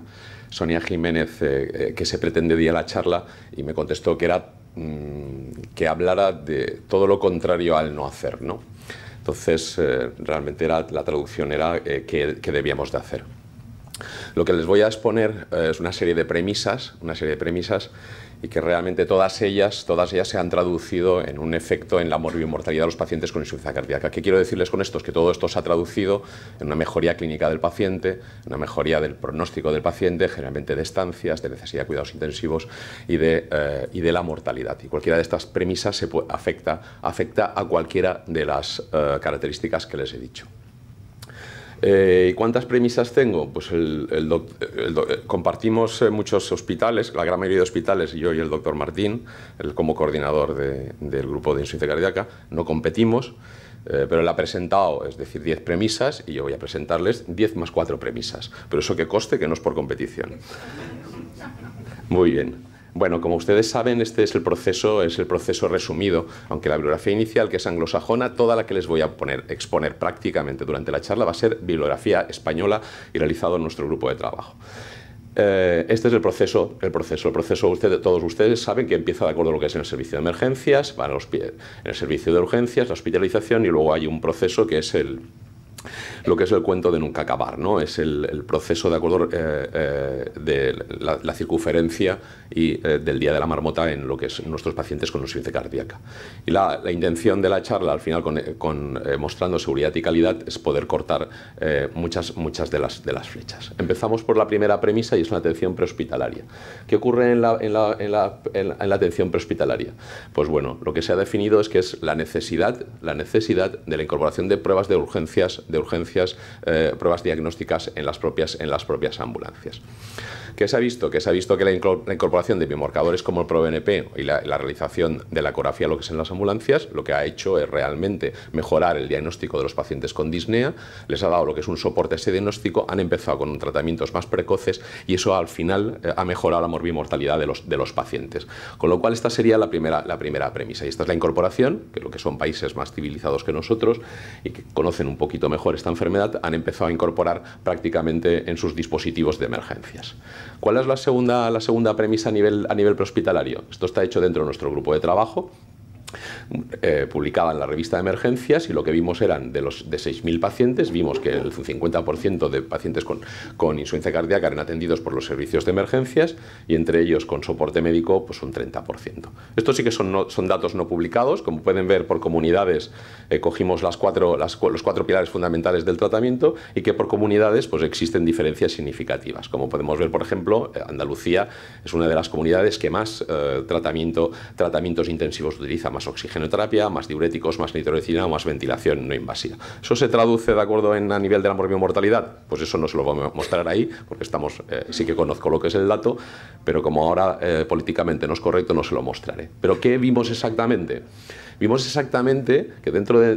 Sonia Jiménez qué eh, que se pretendía la charla y me contestó que era mm, que hablara de todo lo contrario al no hacer, ¿no? Entonces, realmente era, la traducción era que qué debíamos de hacer. Lo que les voy a exponer eh, es una serie de premisas, una serie de premisas y que realmente todas ellas, todas ellas se han traducido en un efecto en la mortalidad de los pacientes con insuficiencia cardíaca. ¿Qué quiero decirles con esto? Es que todo esto se ha traducido en una mejoría clínica del paciente, una mejoría del pronóstico del paciente, generalmente de estancias, de necesidad de cuidados intensivos y de, eh, de la mortalidad. Y cualquiera de estas premisas se afecta, afecta a cualquiera de las eh, características que les he dicho. Eh, ¿Y cuántas premisas tengo? Pues eh, compartimos eh, muchos hospitales, la gran mayoría de hospitales, yo y el doctor Martín, el como coordinador del grupo de insuficiencia cardíaca, no competimos, pero él ha presentado, es decir, 10 premisas y yo voy a presentarles 10 más 4 premisas. Pero eso que coste, que no es por competición. Muy bien. Bueno, como ustedes saben, este es el proceso, es el proceso resumido, aunque la bibliografía inicial, que es anglosajona, toda la que les voy a poner, exponer prácticamente durante la charla va a ser bibliografía española y realizado en nuestro grupo de trabajo eh, este es el proceso, el proceso, el proceso todos ustedes saben que empieza de acuerdo a lo que es el servicio de emergencias, van los, en el servicio de urgencias, la hospitalización y luego hay un proceso que es el, lo que es el cuento de nunca acabar, ¿no? Es el, proceso de acuerdo eh, eh, de la, circunferencia y, eh, del día de la marmota en lo que es nuestros pacientes con insuficiencia cardíaca. Y la, intención de la charla, al final, con, mostrando seguridad y calidad, es poder cortar muchas, muchas de, las, de las flechas. Empezamos por la primera premisa y es la atención prehospitalaria. ¿Qué ocurre en la, atención prehospitalaria? Pues bueno, lo que se ha definido es que es la necesidad, la necesidad de la incorporación de pruebas de urgencias, de urgencias eh, pruebas diagnósticas en las propias, en las propias ambulancias. ¿Qué se ha visto? Que se ha visto que la incorporación de biomarcadores como el ProBNP y la, realización de la ecografía, lo que es en las ambulancias, lo que ha hecho es realmente mejorar el diagnóstico de los pacientes con disnea, les ha dado lo que es un soporte a ese diagnóstico, han empezado con tratamientos más precoces y eso al final eh, ha mejorado la morbimortalidad de los, de los pacientes. Con lo cual esta sería la primera, la primera premisa y esta es la incorporación, que lo que son países más civilizados que nosotros y que conocen un poquito mejor esta enfermedad, han empezado a incorporar prácticamente en sus dispositivos de emergencias. ¿Cuál es la segunda, la segunda premisa a nivel, a nivel prehospitalario? Esto está hecho dentro de nuestro grupo de trabajo, eh, publicaban la revista de emergencias y lo que vimos eran de los de 6.000 pacientes, vimos que el 50% de pacientes con, con insuficiencia cardíaca eran atendidos por los servicios de emergencias y entre ellos con soporte médico pues un 30%. Estos sí que son, son datos no publicados, como pueden ver por comunidades eh, cogimos las cuatro, los cuatro pilares fundamentales del tratamiento y que por comunidades pues existen diferencias significativas. Como podemos ver por ejemplo eh, Andalucía es una de las comunidades que más eh, tratamiento, tratamientos intensivos utiliza, más oxigenoterapia, más diuréticos, más nitrocina o más ventilación no invasiva. ¿Eso se traduce de acuerdo en, a nivel de la mortalidad? Pues eso no se lo voy a mostrar ahí, porque estamos, eh, sí que conozco lo que es el dato, pero como ahora eh, políticamente no es correcto, no se lo mostraré. ¿Pero qué vimos exactamente? Vimos exactamente que dentro de,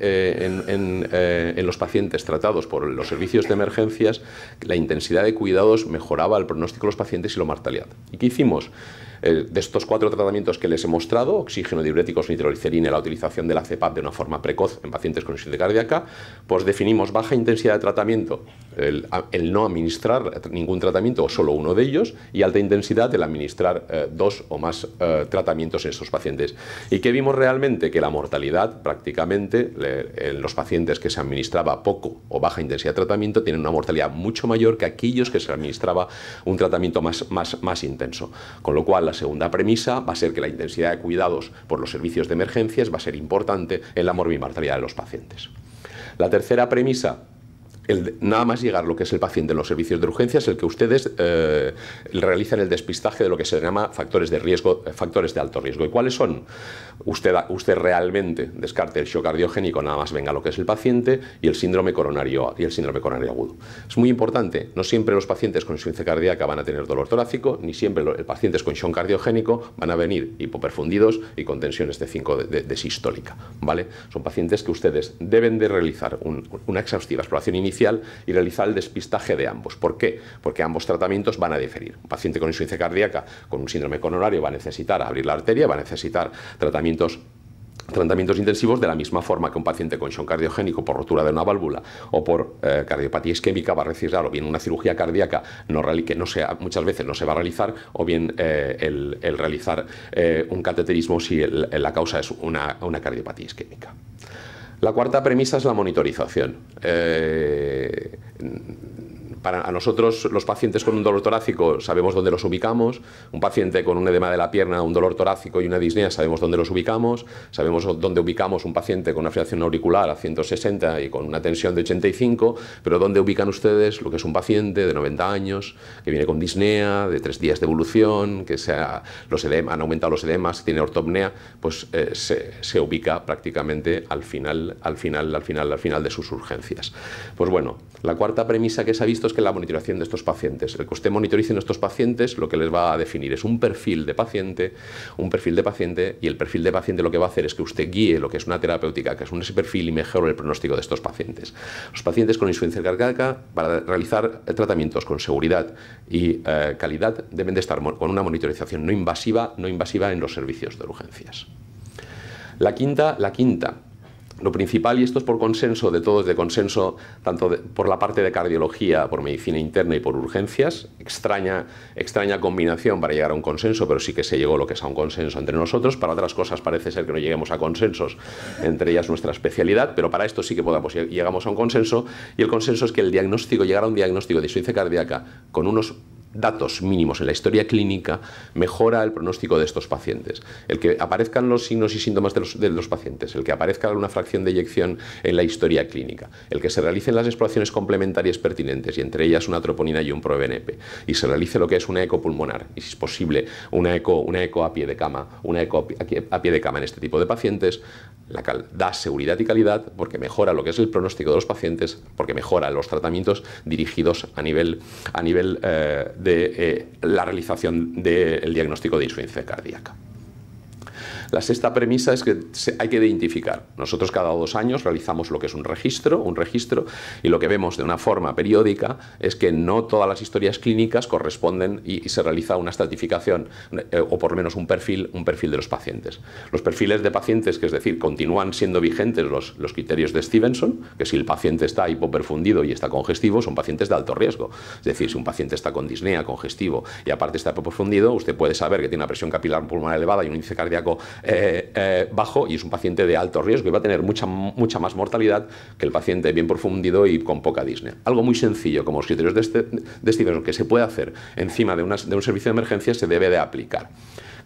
eh, en, los pacientes tratados por los servicios de emergencias, la intensidad de cuidados mejoraba el pronóstico de los pacientes y la mortalidad. ¿Y qué hicimos? de estos cuatro tratamientos que les he mostrado, oxígeno, diuréticos, nitroglicerina, la utilización de la CEPAP de una forma precoz en pacientes con insuficiencia cardíaca, pues definimos baja intensidad de tratamiento el, no administrar ningún tratamiento o solo uno de ellos y alta intensidad el administrar eh, dos o más eh, tratamientos en esos pacientes. ¿Y que vimos realmente? Que la mortalidad prácticamente en los pacientes que se administraba poco o baja intensidad de tratamiento tienen una mortalidad mucho mayor que aquellos que se administraba un tratamiento más, más, más intenso. Con lo cual la segunda premisa va a ser que la intensidad de cuidados por los servicios de emergencias va a ser importante en la morbimortalidad de los pacientes. La tercera premisa el, nada más llegar lo que es el paciente de los servicios de urgencias, el que ustedes eh, realizan el despistaje de lo que se llama factores de riesgo, eh, factores de alto riesgo. ¿Y cuáles son? usted, realmente descarte el shock cardiogénico, nada más venga lo que es el paciente, y el síndrome coronario, y el síndrome coronario agudo. Es muy importante, no siempre los pacientes con insuficiencia cardíaca van a tener dolor torácico, ni siempre los pacientes con shock cardiogénico van a venir hipoperfundidos y con tensiones de 5 de, sistólica. ¿vale? Son pacientes que ustedes deben de realizar una exhaustiva exploración inicial y realizar el despistaje de ambos. ¿Por qué? Porque ambos tratamientos van a diferir. Un paciente con insuficiencia cardíaca con un síndrome coronario va a necesitar abrir la arteria, va a necesitar tratamiento tratamientos intensivos de la misma forma que un paciente con shock cardiogénico por rotura de una válvula o por eh, cardiopatía isquémica va a recibir o bien una cirugía cardíaca que no sea, muchas veces no se va a realizar o bien eh, el, realizar eh, un cateterismo si la causa es una, una cardiopatía isquémica. La cuarta premisa es la monitorización para a nosotros los pacientes con un dolor torácico sabemos dónde los ubicamos, un paciente con un edema de la pierna, un dolor torácico y una disnea sabemos dónde los ubicamos, sabemos dónde ubicamos un paciente con una fracción auricular a 160 y con una tensión de 85, pero dónde ubican ustedes lo que es un paciente de 90 años que viene con disnea, de tres días de evolución, que sea, los edema, han aumentado los edemas, tiene ortopnea, pues eh, se, se, ubica prácticamente al final, al final, al final, al final de sus urgencias. Pues bueno, la cuarta premisa que se ha visto que la monitorización de estos pacientes. El que usted monitorice en estos pacientes lo que les va a definir es un perfil de paciente, un perfil de paciente, y el perfil de paciente lo que va a hacer es que usted guíe lo que es una terapéutica, que es un ese perfil y mejore el pronóstico de estos pacientes. Los pacientes con insuficiencia cardíaca, para realizar tratamientos con seguridad y eh, calidad, deben de estar con una monitorización no invasiva, no invasiva en los servicios de urgencias. La quinta, la quinta lo principal, y esto es por consenso de todos, de consenso tanto por la parte de cardiología, por medicina interna y por urgencias, extraña, extraña combinación para llegar a un consenso, pero sí que se llegó lo que es a un consenso entre nosotros. Para otras cosas parece ser que no lleguemos a consensos, entre ellas nuestra especialidad, pero para esto sí que podamos, pues, llegamos a un consenso, y el consenso es que el diagnóstico, llegar a un diagnóstico de insuficiencia cardíaca con unos datos mínimos en la historia clínica mejora el pronóstico de estos pacientes. El que aparezcan los signos y síntomas de los, pacientes, el que aparezca alguna fracción de eyección en la historia clínica, el que se realicen las exploraciones complementarias pertinentes y entre ellas una troponina y un proBNP y se realice lo que es una eco pulmonar y si es posible una eco, una eco a pie de cama, una eco a pie de cama en este tipo de pacientes, la da seguridad y calidad porque mejora lo que es el pronóstico de los pacientes, porque mejora los tratamientos dirigidos a nivel, a nivel eh, de eh, la realización del diagnóstico de insuficiencia cardíaca. La sexta premisa es que hay que identificar. Nosotros cada dos años realizamos lo que es un registro, un registro, y lo que vemos de una forma periódica es que no todas las historias clínicas corresponden y, se realiza una estratificación eh, o por lo menos un perfil, un perfil de los pacientes. Los perfiles de pacientes, que es decir, continúan siendo vigentes los, los criterios de Stevenson, que si el paciente está hipoperfundido y está congestivo, son pacientes de alto riesgo. Es decir, si un paciente está con disnea, congestivo y aparte está hipoperfundido, usted puede saber que tiene una presión capilar pulmonar elevada y un índice cardíaco eh, eh, bajo y es un paciente de alto riesgo y va a tener mucha, mucha más mortalidad que el paciente bien profundido y con poca disnea. Algo muy sencillo, como los criterios de, este, que se puede hacer encima de, de un servicio de emergencia, se debe de aplicar.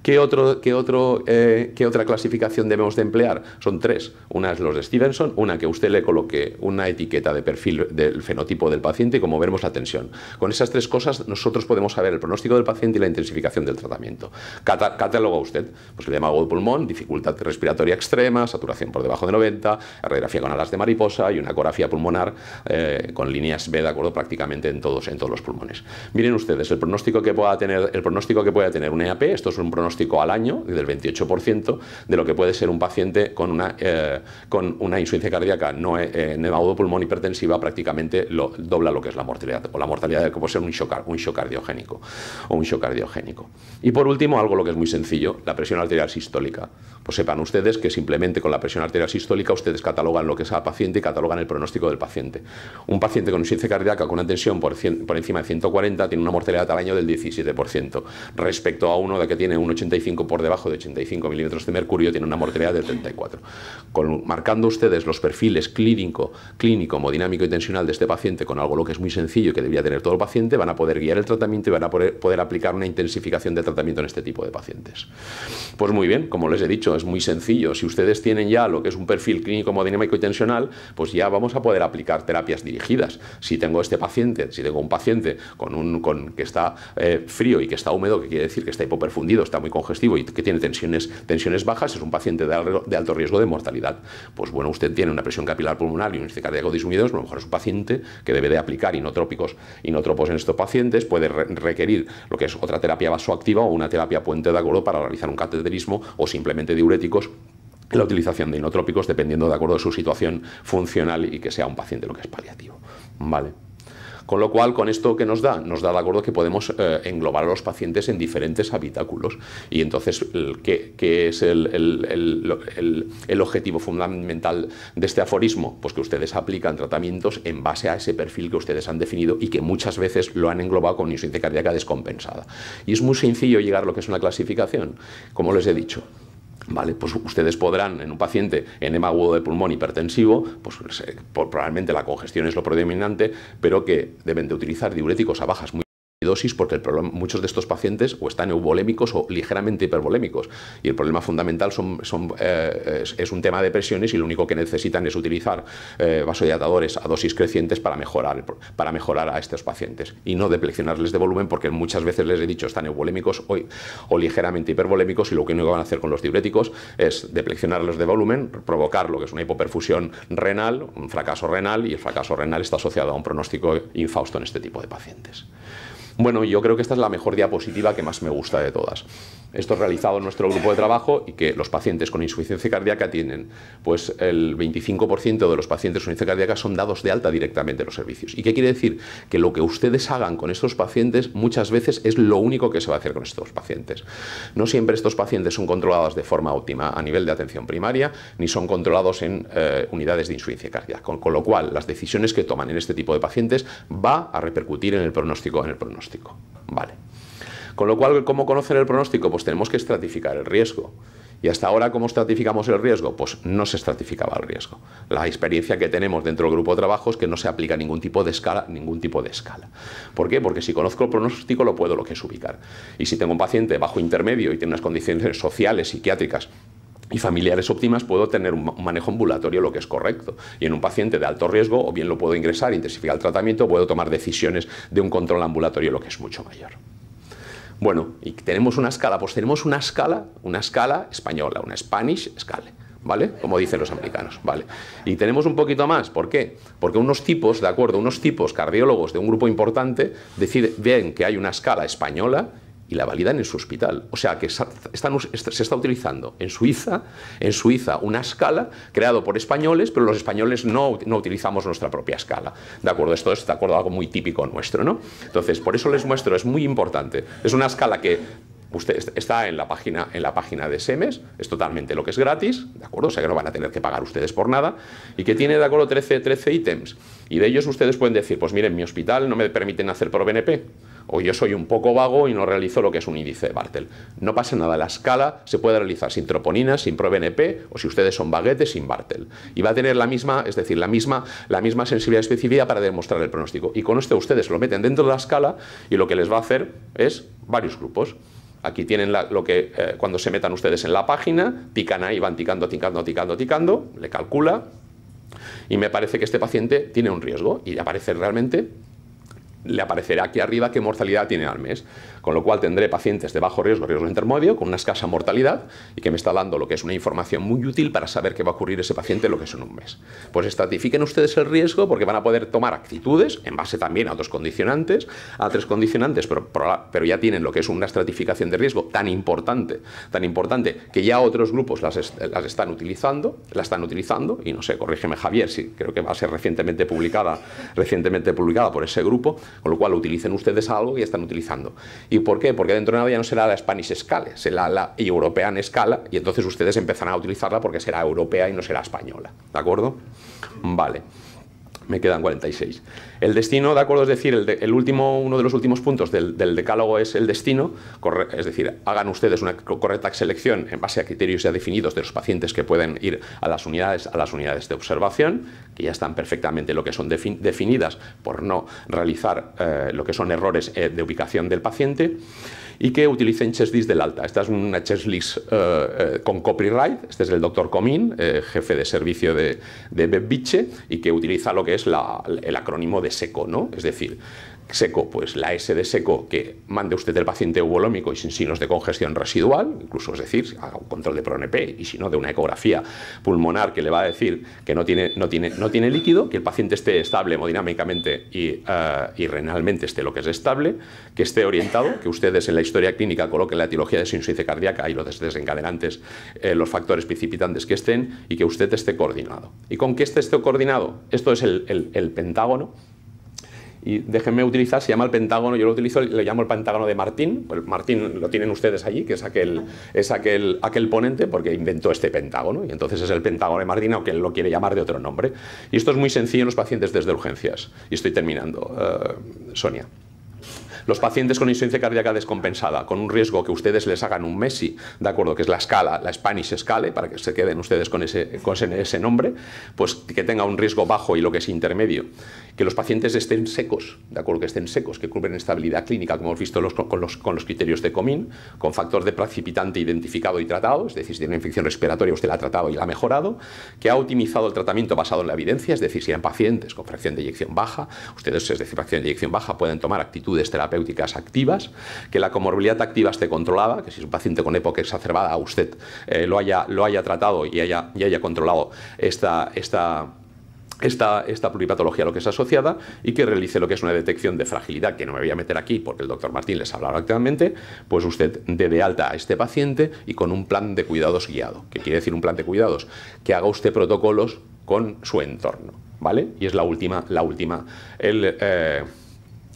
¿Qué, otro, qué, otro, eh, ¿Qué otra clasificación debemos de emplear? Son tres. Una es los de Stevenson, una que usted le coloque una etiqueta de perfil del fenotipo del paciente y como veremos la tensión. Con esas tres cosas nosotros podemos saber el pronóstico del paciente y la intensificación del tratamiento. Cata, catálogo usted, pues le llama de pulmón, dificultad respiratoria extrema, saturación por debajo de 90, radiografía con alas de mariposa y una ecografía pulmonar eh, con líneas B de acuerdo prácticamente en todos, en todos los pulmones. Miren ustedes, el pronóstico que pueda tener, el pronóstico que pueda tener un EAP, esto es un pronóstico al año, del 28%, de lo que puede ser un paciente con una, eh, con una insuficiencia cardíaca no eh, eh pulmón hipertensiva, prácticamente lo, dobla lo que es la mortalidad, o la mortalidad de puede ser un shock, un shock cardiogénico o un shock cardiogénico. Y por último, algo lo que es muy sencillo, la presión arterial sistólica. Pues sepan ustedes que simplemente con la presión arterial sistólica ustedes catalogan lo que es al paciente y catalogan el pronóstico del paciente. Un paciente con insuficiencia cardíaca con una tensión por, por encima de 140 tiene una mortalidad al año del 17%, respecto a uno de que tiene un 80 por debajo de 85 milímetros de mercurio tiene una mortalidad de 34. Con, marcando ustedes los perfiles clínico, clínico, hemodinámico y tensional de este paciente con algo lo que es muy sencillo y que debería tener todo el paciente, van a poder guiar el tratamiento y van a poder, poder aplicar una intensificación de tratamiento en este tipo de pacientes. Pues muy bien, como les he dicho, es muy sencillo. Si ustedes tienen ya lo que es un perfil clínico hemodinámico y tensional, pues ya vamos a poder aplicar terapias dirigidas. Si tengo este paciente, si tengo un paciente con un con, que está eh, frío y que está húmedo, que quiere decir que está hipoperfundido, está muy congestivo y que tiene tensiones, tensiones bajas, es un paciente de alto riesgo de mortalidad. Pues bueno, usted tiene una presión capilar pulmonar y un índice cardíaco disminuido, pues a lo mejor es un paciente que debe de aplicar inotrópicos, inotropos en estos pacientes, puede requerir lo que es otra terapia vasoactiva o una terapia puente de acuerdo para realizar un cateterismo o simplemente diuréticos la utilización de inotrópicos dependiendo de acuerdo a su situación funcional y que sea un paciente lo que es paliativo. Vale. Con lo cual, con esto que nos da, nos da de acuerdo que podemos eh, englobar a los pacientes en diferentes habitáculos. Y entonces, ¿qué, es el, objetivo fundamental de este aforismo? Pues que ustedes aplican tratamientos en base a ese perfil que ustedes han definido y que muchas veces lo han englobado con insuficiencia cardíaca descompensada. Y es muy sencillo llegar a lo que es una clasificación, como les he dicho. Vale, pues ustedes podrán en un paciente en agudo de pulmón hipertensivo, pues probablemente la congestión es lo predominante, pero que deben de utilizar diuréticos a bajas muy dosis porque muchos de estos pacientes o están euvolémicos o ligeramente hipervolémicos. Y el problema fundamental eh, es, un tema de presiones y lo único que necesitan es utilizar eh, vasodilatadores a dosis crecientes para mejorar, para mejorar a estos pacientes y no depleccionarles de volumen porque muchas veces les he dicho están euvolémicos o, ligeramente hipervolémicos y lo que único que van a hacer con los diuréticos es depleccionarles de volumen, provocar lo que es una hipoperfusión renal, un fracaso renal y el fracaso renal está asociado a un pronóstico infausto en este tipo de pacientes. Bueno, yo creo que esta es la mejor diapositiva que más me gusta de todas. Esto es realizado en nuestro grupo de trabajo y que los pacientes con insuficiencia cardíaca tienen, pues el 25% de los pacientes con insuficiencia cardíaca son dados de alta directamente en los servicios. ¿Y qué quiere decir? Que lo que ustedes hagan con estos pacientes muchas veces es lo único que se va a hacer con estos pacientes. No siempre estos pacientes son controlados de forma óptima a nivel de atención primaria, ni son controlados en eh, unidades de insuficiencia cardíaca. Con, lo cual, las decisiones que toman en este tipo de pacientes va a repercutir en el pronóstico, en el pronóstico. Vale. Con lo cual, ¿cómo conocer el pronóstico? Pues tenemos que estratificar el riesgo. Y hasta ahora, ¿cómo estratificamos el riesgo? Pues no se estratificaba el riesgo. La experiencia que tenemos dentro del grupo de trabajo es que no se aplica ningún tipo de escala, ningún tipo de escala. ¿Por qué? Porque si conozco el pronóstico lo puedo lo que es ubicar. Y si tengo un paciente bajo intermedio y tiene unas condiciones sociales, psiquiátricas, y familiares óptimas puedo tener un manejo ambulatorio lo que es correcto. Y en un paciente de alto riesgo, o bien lo puedo ingresar, intensificar el tratamiento, puedo tomar decisiones de un control ambulatorio lo que es mucho mayor. Bueno, y tenemos una escala, pues tenemos una escala, una escala española, una Spanish Scale, ¿vale? Como dicen los americanos, ¿vale? Y tenemos un poquito más, ¿por qué? Porque unos tipos, de acuerdo, unos tipos cardiólogos de un grupo importante deciden, ven que hay una escala española y la validan en su hospital. O sea que se está utilizando en Suiza, en Suiza una escala creada por españoles, pero los españoles no, no utilizamos nuestra propia escala. ¿De acuerdo? Esto es de acuerdo, algo muy típico nuestro, ¿no? Entonces, por eso les muestro, es muy importante. Es una escala que está en la página, en la página de SEMES, es totalmente lo que es gratis, ¿de acuerdo? O sea que no van a tener que pagar ustedes por nada, y que tiene, ¿de acuerdo?, 13, 13 ítems. Y de ellos ustedes pueden decir, pues miren, mi hospital no me permiten hacer por BNP o yo soy un poco vago y no realizo lo que es un índice de Bartel. No pasa nada, la escala se puede realizar sin troponina, sin ProBNP o si ustedes son baguetes, sin Bartel. Y va a tener la misma, es decir, la misma, la misma sensibilidad y especificidad para demostrar el pronóstico. Y con esto ustedes lo meten dentro de la escala y lo que les va a hacer es varios grupos. Aquí tienen lo que eh, cuando se metan ustedes en la página, pican ahí, van ticando, ticando, ticando, ticando, le calcula y me parece que este paciente tiene un riesgo y aparece realmente le aparecerá aquí arriba qué mortalidad tiene al mes con lo cual tendré pacientes de bajo riesgo, riesgo intermedio, con una escasa mortalidad y que me está dando lo que es una información muy útil para saber qué va a ocurrir ese paciente lo que es en un mes. Pues estratifiquen ustedes el riesgo porque van a poder tomar actitudes en base también a otros condicionantes, a tres condicionantes, pero, ya tienen lo que es una estratificación de riesgo tan importante, tan importante que ya otros grupos las, están utilizando, la están utilizando y no sé, corrígeme Javier, si creo que va a ser recientemente publicada, recientemente publicada por ese grupo, con lo cual utilicen ustedes algo que ya están utilizando. ¿Y por qué? Porque dentro de una ya no será la Spanish Scala, será la European Scala, y entonces ustedes empezarán a utilizarla porque será europea y no será española. ¿De acuerdo? Vale me quedan 46. El destino, de acuerdo, es decir, el, último, uno de los últimos puntos del, decálogo es el destino, es decir, hagan ustedes una correcta selección en base a criterios ya definidos de los pacientes que pueden ir a las unidades, a las unidades de observación, que ya están perfectamente lo que son definidas por no realizar eh, lo que son errores eh, de ubicación del paciente y que utilicen ChessList del alta. Esta es una chesslist eh, eh, con copyright, este es el doctor Comín, eh, jefe de servicio de, de y que utiliza lo que es el acrónimo de SECO, ¿no? es decir, seco, pues la S de seco que mande usted el paciente uvolómico y sin signos de congestión residual, incluso es decir, haga un control de PRONP y si no de una ecografía pulmonar que le va a decir que no tiene, no tiene, no tiene líquido, que el paciente esté estable hemodinámicamente y, eh, y renalmente esté lo que es estable, que esté orientado, que ustedes en la historia clínica coloquen la etiología de suicidio cardíaca y los desencadenantes, eh, los factores precipitantes que estén y que usted esté coordinado. ¿Y con qué este esté, coordinado? Esto es el pentágono y déjenme utilizar, se llama el Pentágono, yo lo utilizo, le llamo el Pentágono de Martín, pues Martín lo tienen ustedes allí, que es aquel, es aquel, aquel ponente, porque inventó este Pentágono, y entonces es el Pentágono de Martín, aunque él lo quiere llamar de otro nombre. Y esto es muy sencillo en los pacientes desde urgencias. Y estoy terminando, eh, Sonia. Los pacientes con insuficiencia cardíaca descompensada, con un riesgo que ustedes les hagan un MESI, ¿de acuerdo? Que es la escala, la Spanish Scale, para que se queden ustedes con ese, con ese nombre, pues que tenga un riesgo bajo y lo que es intermedio. Que los pacientes estén secos, ¿de acuerdo? Que estén secos, que cubren estabilidad clínica, como hemos visto con, los, con los criterios de Comín, con factor de precipitante identificado y tratado, es decir, si tiene una infección respiratoria usted la ha tratado y la ha mejorado, que ha optimizado el tratamiento basado en la evidencia, es decir, si eran pacientes con fracción de eyección baja, ustedes, es decir, fracción de eyección baja, pueden tomar actitudes terapéuticas activas, que la comorbilidad activa esté controlada, que si es un paciente con época exacerbada, usted eh, lo, haya, lo haya tratado y haya, haya controlado esta, esta esta, esta, pluripatología a lo que es asociada y que realice lo que es una detección de fragilidad, que no me voy a meter aquí porque el doctor Martín les hablado actualmente, pues usted debe alta a este paciente y con un plan de cuidados guiado. ¿Qué quiere decir un plan de cuidados? Que haga usted protocolos con su entorno, ¿vale? Y es la última, la última, eh,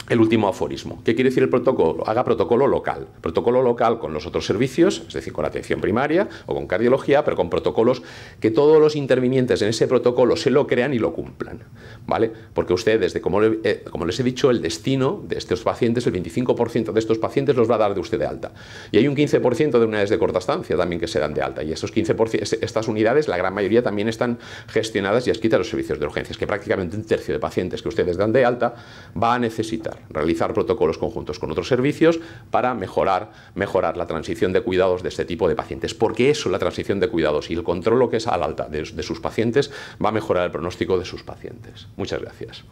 el último aforismo. ¿Qué quiere decir el protocolo? Haga protocolo local. Protocolo local con los otros servicios, es decir, con atención primaria o con cardiología, pero con protocolos que todos los intervinientes en ese protocolo se lo crean y lo cumplan. ¿Vale? Porque ustedes, eh, como, les he dicho, el destino de estos pacientes, el 25% de estos pacientes los va a dar de usted de alta. Y hay un 15% de unidades de corta estancia también que se dan de alta. Y 15%, estas unidades, la gran mayoría también están gestionadas y escritas los servicios de urgencias, que prácticamente un tercio de pacientes que ustedes dan de alta va a necesitar realizar protocolos conjuntos con otros servicios para mejorar, mejorar la transición de cuidados de este tipo de pacientes, porque eso, la transición de cuidados y el control lo que es al alta de, sus pacientes, va a mejorar el pronóstico de sus pacientes. Muchas gracias.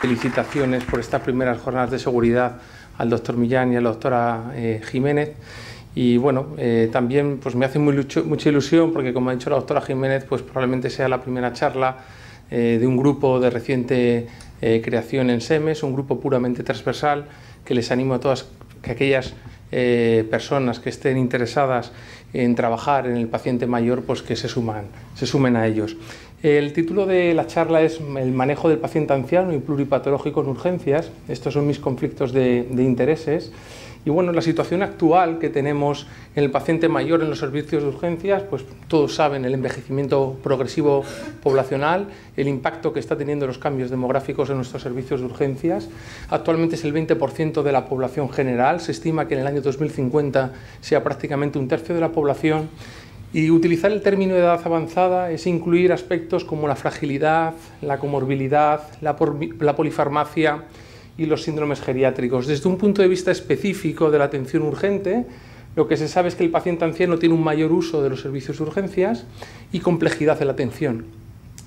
Felicitaciones por estas primeras jornadas de seguridad al doctor Millán y a la doctora eh, Jiménez. Y bueno, eh, también pues me hace muy mucha ilusión porque como ha dicho la doctora Jiménez, pues probablemente sea la primera charla eh, de un grupo de reciente eh, creación en SEMES, un grupo puramente transversal que les animo a todas que aquellas eh, personas que estén interesadas en trabajar en el paciente mayor, pues que se, suman, se sumen a ellos. El título de la charla es El manejo del paciente anciano y pluripatológico en urgencias. Estos son mis conflictos de intereses. Y bueno, la situación actual que tenemos en el paciente mayor en los servicios de urgencias, pues todos saben el envejecimiento progresivo poblacional, el impacto que está teniendo los cambios demográficos en nuestros servicios de urgencias. Actualmente es el 20% de la población general, se estima que en el año 2050 sea prácticamente un tercio de la población. Y utilizar el término de edad avanzada es incluir aspectos como la fragilidad, la comorbilidad, la polifarmacia, y los síndromes geriátricos. Desde un punto de vista específico de la atención urgente, lo que se sabe es que el paciente anciano tiene un mayor uso de los servicios de urgencias y complejidad de la atención.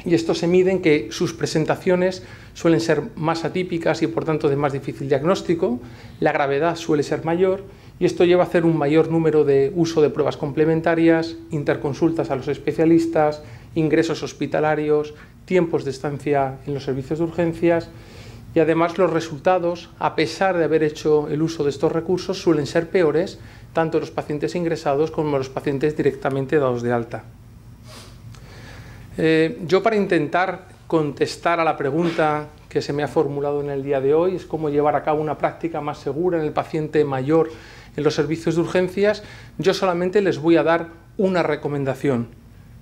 Y esto se mide en que sus presentaciones suelen ser más atípicas y por tanto de más difícil diagnóstico, la gravedad suele ser mayor y esto lleva a hacer un mayor número de uso de pruebas complementarias, interconsultas a los especialistas, ingresos hospitalarios, tiempos de estancia en los servicios de urgencias y además los resultados, a pesar de haber hecho el uso de estos recursos, suelen ser peores tanto los pacientes ingresados como los pacientes directamente dados de alta. Eh, yo para intentar contestar a la pregunta que se me ha formulado en el día de hoy, es cómo llevar a cabo una práctica más segura en el paciente mayor en los servicios de urgencias, yo solamente les voy a dar una recomendación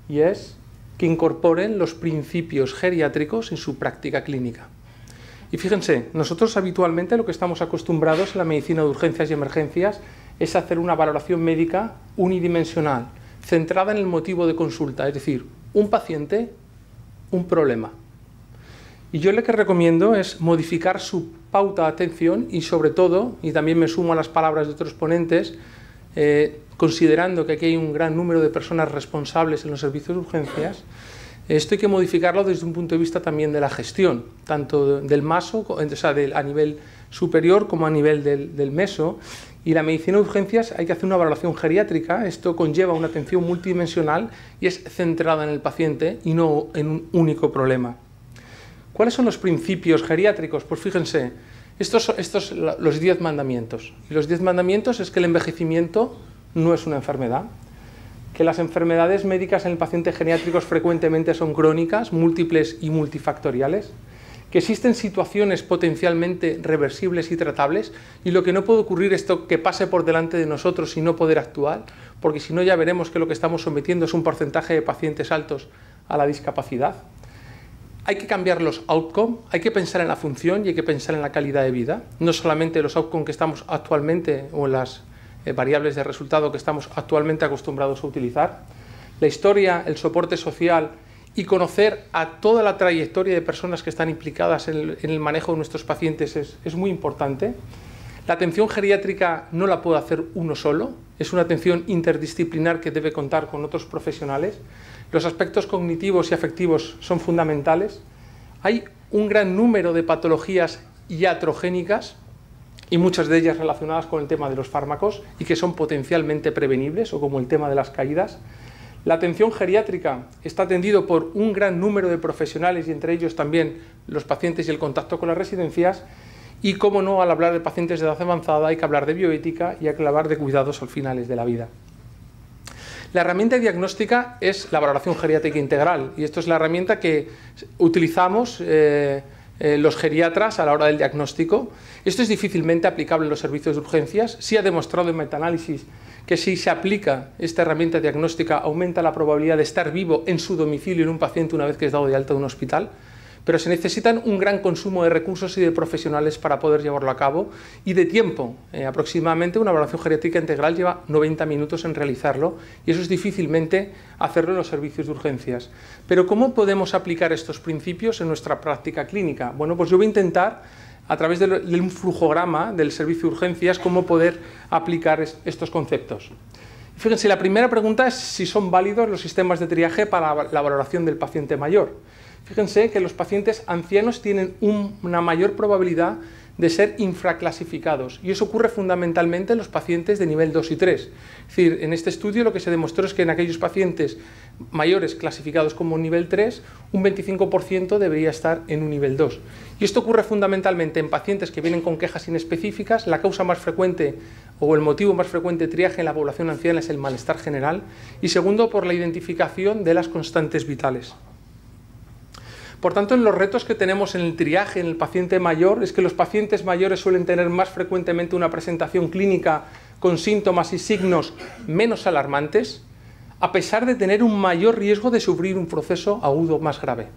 y es que incorporen los principios geriátricos en su práctica clínica. Y fíjense, nosotros habitualmente lo que estamos acostumbrados en la medicina de urgencias y emergencias es hacer una valoración médica unidimensional, centrada en el motivo de consulta, es decir, un paciente, un problema. Y yo lo que recomiendo es modificar su pauta de atención y sobre todo, y también me sumo a las palabras de otros ponentes, eh, considerando que aquí hay un gran número de personas responsables en los servicios de urgencias, esto hay que modificarlo desde un punto de vista también de la gestión, tanto del maso, o sea, a nivel superior como a nivel del, meso. Y la medicina de urgencias hay que hacer una valoración geriátrica, esto conlleva una atención multidimensional y es centrada en el paciente y no en un único problema. ¿Cuáles son los principios geriátricos? Pues fíjense, estos son los 10 mandamientos. Y los 10 mandamientos es que el envejecimiento no es una enfermedad, que las enfermedades médicas en el paciente frecuentemente son crónicas, múltiples y multifactoriales, que existen situaciones potencialmente reversibles y tratables, y lo que no puede ocurrir es que pase por delante de nosotros y no poder actuar, porque si no ya veremos que lo que estamos sometiendo es un porcentaje de pacientes altos a la discapacidad. Hay que cambiar los outcomes, hay que pensar en la función y hay que pensar en la calidad de vida, no solamente los outcomes que estamos actualmente o en las eh, variables de resultado que estamos actualmente acostumbrados a utilizar, la historia, el soporte social y conocer a toda la trayectoria de personas que están implicadas en el, manejo de nuestros pacientes es, es muy importante. La atención geriátrica no la puede hacer uno solo, es una atención interdisciplinar que debe contar con otros profesionales. Los aspectos cognitivos y afectivos son fundamentales. Hay un gran número de patologías iatrogénicas y muchas de ellas relacionadas con el tema de los fármacos y que son potencialmente prevenibles, o como el tema de las caídas. La atención geriátrica está atendido por un gran número de profesionales y entre ellos también los pacientes y el contacto con las residencias. Y como no, al hablar de pacientes de edad avanzada hay que hablar de bioética y hay que hablar de cuidados al finales de la vida. La herramienta diagnóstica es la valoración geriátrica integral y esto es la herramienta que utilizamos eh, eh, los geriatras a la hora del diagnóstico. Esto es difícilmente aplicable en los servicios de urgencias. Sí ha demostrado en metaanálisis que si se aplica esta herramienta diagnóstica aumenta la probabilidad de estar vivo en su domicilio en un paciente una vez que es dado de alta de un hospital pero se necesitan un gran consumo de recursos y de profesionales para poder llevarlo a cabo y de tiempo. Eh, aproximadamente una evaluación geriátrica integral lleva 90 minutos en realizarlo y eso es difícilmente hacerlo en los servicios de urgencias. Pero ¿cómo podemos aplicar estos principios en nuestra práctica clínica? Bueno, pues yo voy a intentar a través de un flujograma del servicio de urgencias cómo poder aplicar estos conceptos. Fíjense, la primera pregunta es si son válidos los sistemas de triaje para la valoración del paciente mayor. Fíjense que los pacientes ancianos tienen una mayor probabilidad de ser infraclasificados. Y eso ocurre fundamentalmente en los pacientes de nivel 2 y 3. Es decir, en este estudio lo que se demostró es que en aquellos pacientes mayores clasificados como nivel 3, un 25% debería estar en un nivel 2. Y esto ocurre fundamentalmente en pacientes que vienen con quejas inespecíficas. La causa más frecuente o el motivo más frecuente de triaje en la población anciana es el malestar general. Y segundo, por la identificación de las constantes vitales. Por tanto, en los retos que tenemos en el triaje, en el paciente mayor, es que los pacientes mayores suelen tener más frecuentemente una presentación clínica con síntomas y signos menos alarmantes, a pesar de tener un mayor riesgo de sufrir un proceso agudo más grave.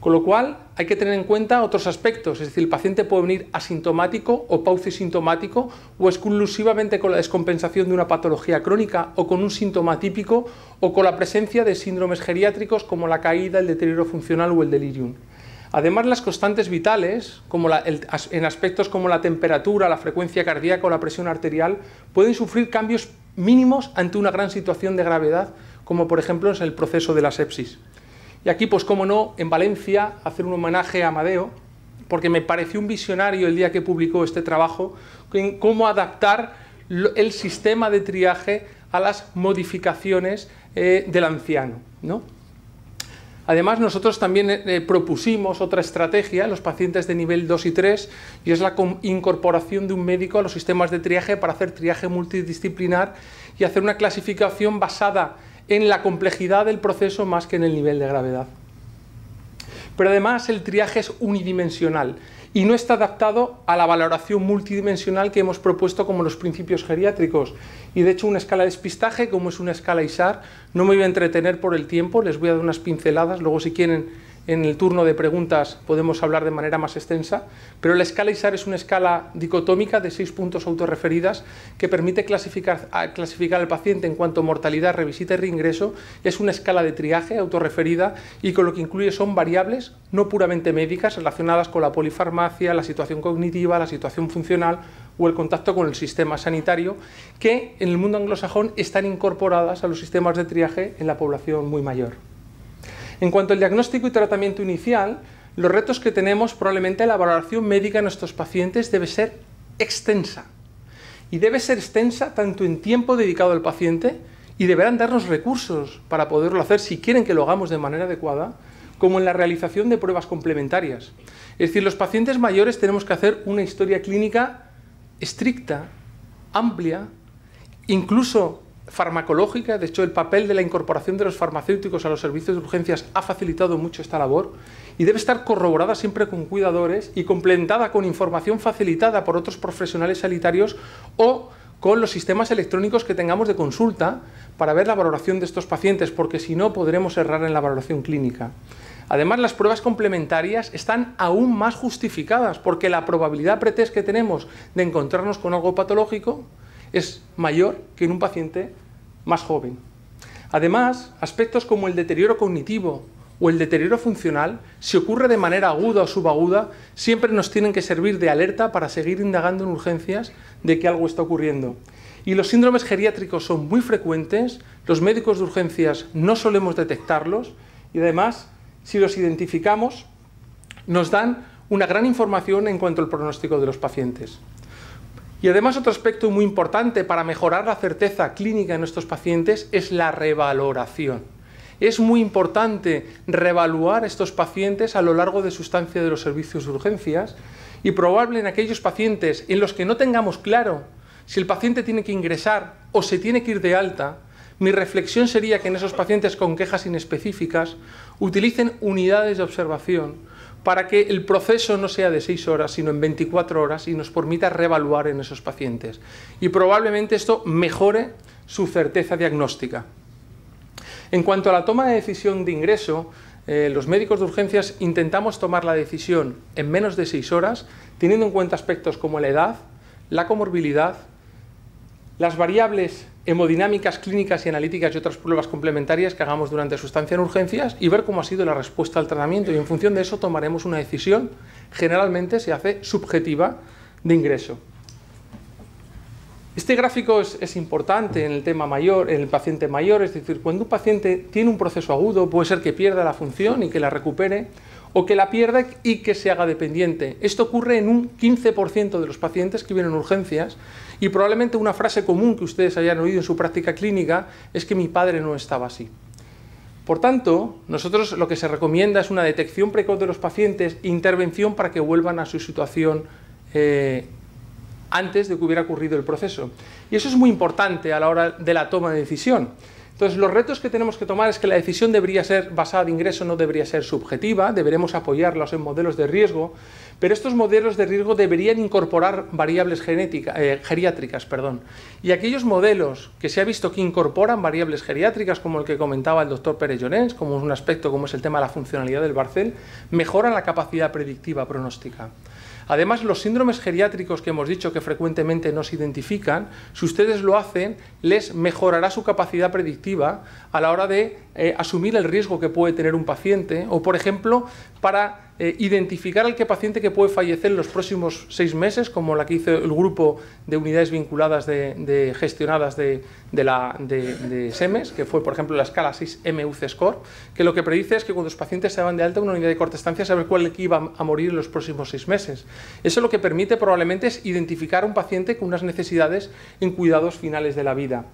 Con lo cual hay que tener en cuenta otros aspectos, es decir, el paciente puede venir asintomático o pausisintomático o exclusivamente con la descompensación de una patología crónica o con un síntoma típico o con la presencia de síndromes geriátricos como la caída, el deterioro funcional o el delirium. Además, las constantes vitales, como en aspectos como la temperatura, la frecuencia cardíaca o la presión arterial, pueden sufrir cambios mínimos ante una gran situación de gravedad, como por ejemplo es el proceso de la sepsis. Y aquí, pues cómo no, en Valencia, hacer un homenaje a Amadeo, porque me pareció un visionario el día que publicó este trabajo, en cómo adaptar el sistema de triaje a las modificaciones eh, del anciano. ¿no? Además, nosotros también eh, eh, propusimos otra estrategia en los pacientes de nivel 2 y 3, y es la incorporación de un médico a los sistemas de triaje para hacer triaje multidisciplinar y hacer una clasificación basada en en la complejidad del proceso más que en el nivel de gravedad. Pero además el triaje es unidimensional y no está adaptado a la valoración multidimensional que hemos propuesto como los principios geriátricos. Y de hecho una escala de despistaje, como es una escala ISAR, no me voy a entretener por el tiempo, les voy a dar unas pinceladas, luego si quieren en el turno de preguntas podemos hablar de manera más extensa, pero la escala ISAR es una escala dicotómica de seis puntos autorreferidas que permite clasificar, al paciente en cuanto a mortalidad, revisita y reingreso. Es una escala de triaje autorreferida y con lo que incluye son variables no puramente médicas relacionadas con la polifarmacia, la situación cognitiva, la situación funcional o el contacto con el sistema sanitario, que en el mundo anglosajón están incorporadas a los sistemas de triaje en la población muy mayor. En cuanto al diagnóstico y tratamiento inicial, los retos que tenemos probablemente la valoración médica de nuestros pacientes debe ser extensa. Y debe ser extensa tanto en tiempo dedicado al paciente y deberán darnos recursos para poderlo hacer si quieren que lo hagamos de manera adecuada, como en la realización de pruebas complementarias. Es decir, los pacientes mayores tenemos que hacer una historia clínica estricta, amplia, incluso farmacológica, de hecho el papel de la incorporación de los farmacéuticos a los servicios de urgencias ha facilitado mucho esta labor y debe estar corroborada siempre con cuidadores y complementada con información facilitada por otros profesionales sanitarios o con los sistemas electrónicos que tengamos de consulta para ver la valoración de estos pacientes, porque si no podremos errar en la valoración clínica. Además, las pruebas complementarias están aún más justificadas, porque la probabilidad pretest que tenemos de encontrarnos con algo patológico es mayor que en un paciente más joven. Además, aspectos como el deterioro cognitivo o el deterioro funcional, si ocurre de manera aguda o subaguda, siempre nos tienen que servir de alerta para seguir indagando en urgencias de que algo está ocurriendo. Y los síndromes geriátricos son muy frecuentes, los médicos de urgencias no solemos detectarlos y además, si los identificamos, nos dan una gran información en cuanto al pronóstico de los pacientes. Y además otro aspecto muy importante para mejorar la certeza clínica en nuestros pacientes es la revaloración. Es muy importante revaluar estos pacientes a lo largo de su estancia de los servicios de urgencias y probable en aquellos pacientes en los que no tengamos claro si el paciente tiene que ingresar o se tiene que ir de alta, mi reflexión sería que en esos pacientes con quejas inespecíficas utilicen unidades de observación para que el proceso no sea de 6 horas, sino en 24 horas y nos permita reevaluar en esos pacientes. Y probablemente esto mejore su certeza diagnóstica. En cuanto a la toma de decisión de ingreso, eh, los médicos de urgencias intentamos tomar la decisión en menos de 6 horas, teniendo en cuenta aspectos como la edad, la comorbilidad, las variables hemodinámicas, clínicas y analíticas y otras pruebas complementarias que hagamos durante su estancia en urgencias y ver cómo ha sido la respuesta al tratamiento. Y en función de eso tomaremos una decisión, generalmente se hace subjetiva, de ingreso. Este gráfico es, es, importante en el tema mayor, en el paciente mayor, es decir, cuando un paciente tiene un proceso agudo, puede ser que pierda la función y que la recupere, o que la pierda y que se haga dependiente. Esto ocurre en un 15% de los pacientes que vienen en urgencias y probablemente una frase común que ustedes hayan oído en su práctica clínica es que mi padre no estaba así. Por tanto, nosotros lo que se recomienda es una detección precoz de los pacientes, intervención para que vuelvan a su situación eh, antes de que hubiera ocurrido el proceso. Y eso es muy importante a la hora de la toma de decisión. Entonces, los retos que tenemos que tomar es que la decisión debería ser basada en ingreso, no debería ser subjetiva, deberemos apoyarlos en modelos de riesgo, pero estos modelos de riesgo deberían incorporar variables eh, geriátricas. Perdón. Y aquellos modelos que se ha visto que incorporan variables geriátricas, como el que comentaba el doctor Pérez Llorens, como un aspecto como es el tema de la funcionalidad del Barcel, mejoran la capacidad predictiva pronóstica. Además, los síndromes geriátricos que hemos dicho que frecuentemente no se identifican, si ustedes lo hacen, les mejorará su capacidad predictiva a la hora de eh, asumir el riesgo que puede tener un paciente o, por ejemplo, para eh, identificar al que paciente que puede fallecer en los próximos seis meses, como la que hizo el grupo de unidades vinculadas de, gestionadas de, de, SEMES, que fue, por ejemplo, la escala 6MUC score, que lo que predice es que cuando los pacientes se van de alta una unidad de corta estancia, sabe cuál es el que iba a morir en los próximos seis meses. Eso lo que permite probablemente es identificar a un paciente con unas necesidades en cuidados finales de la vida.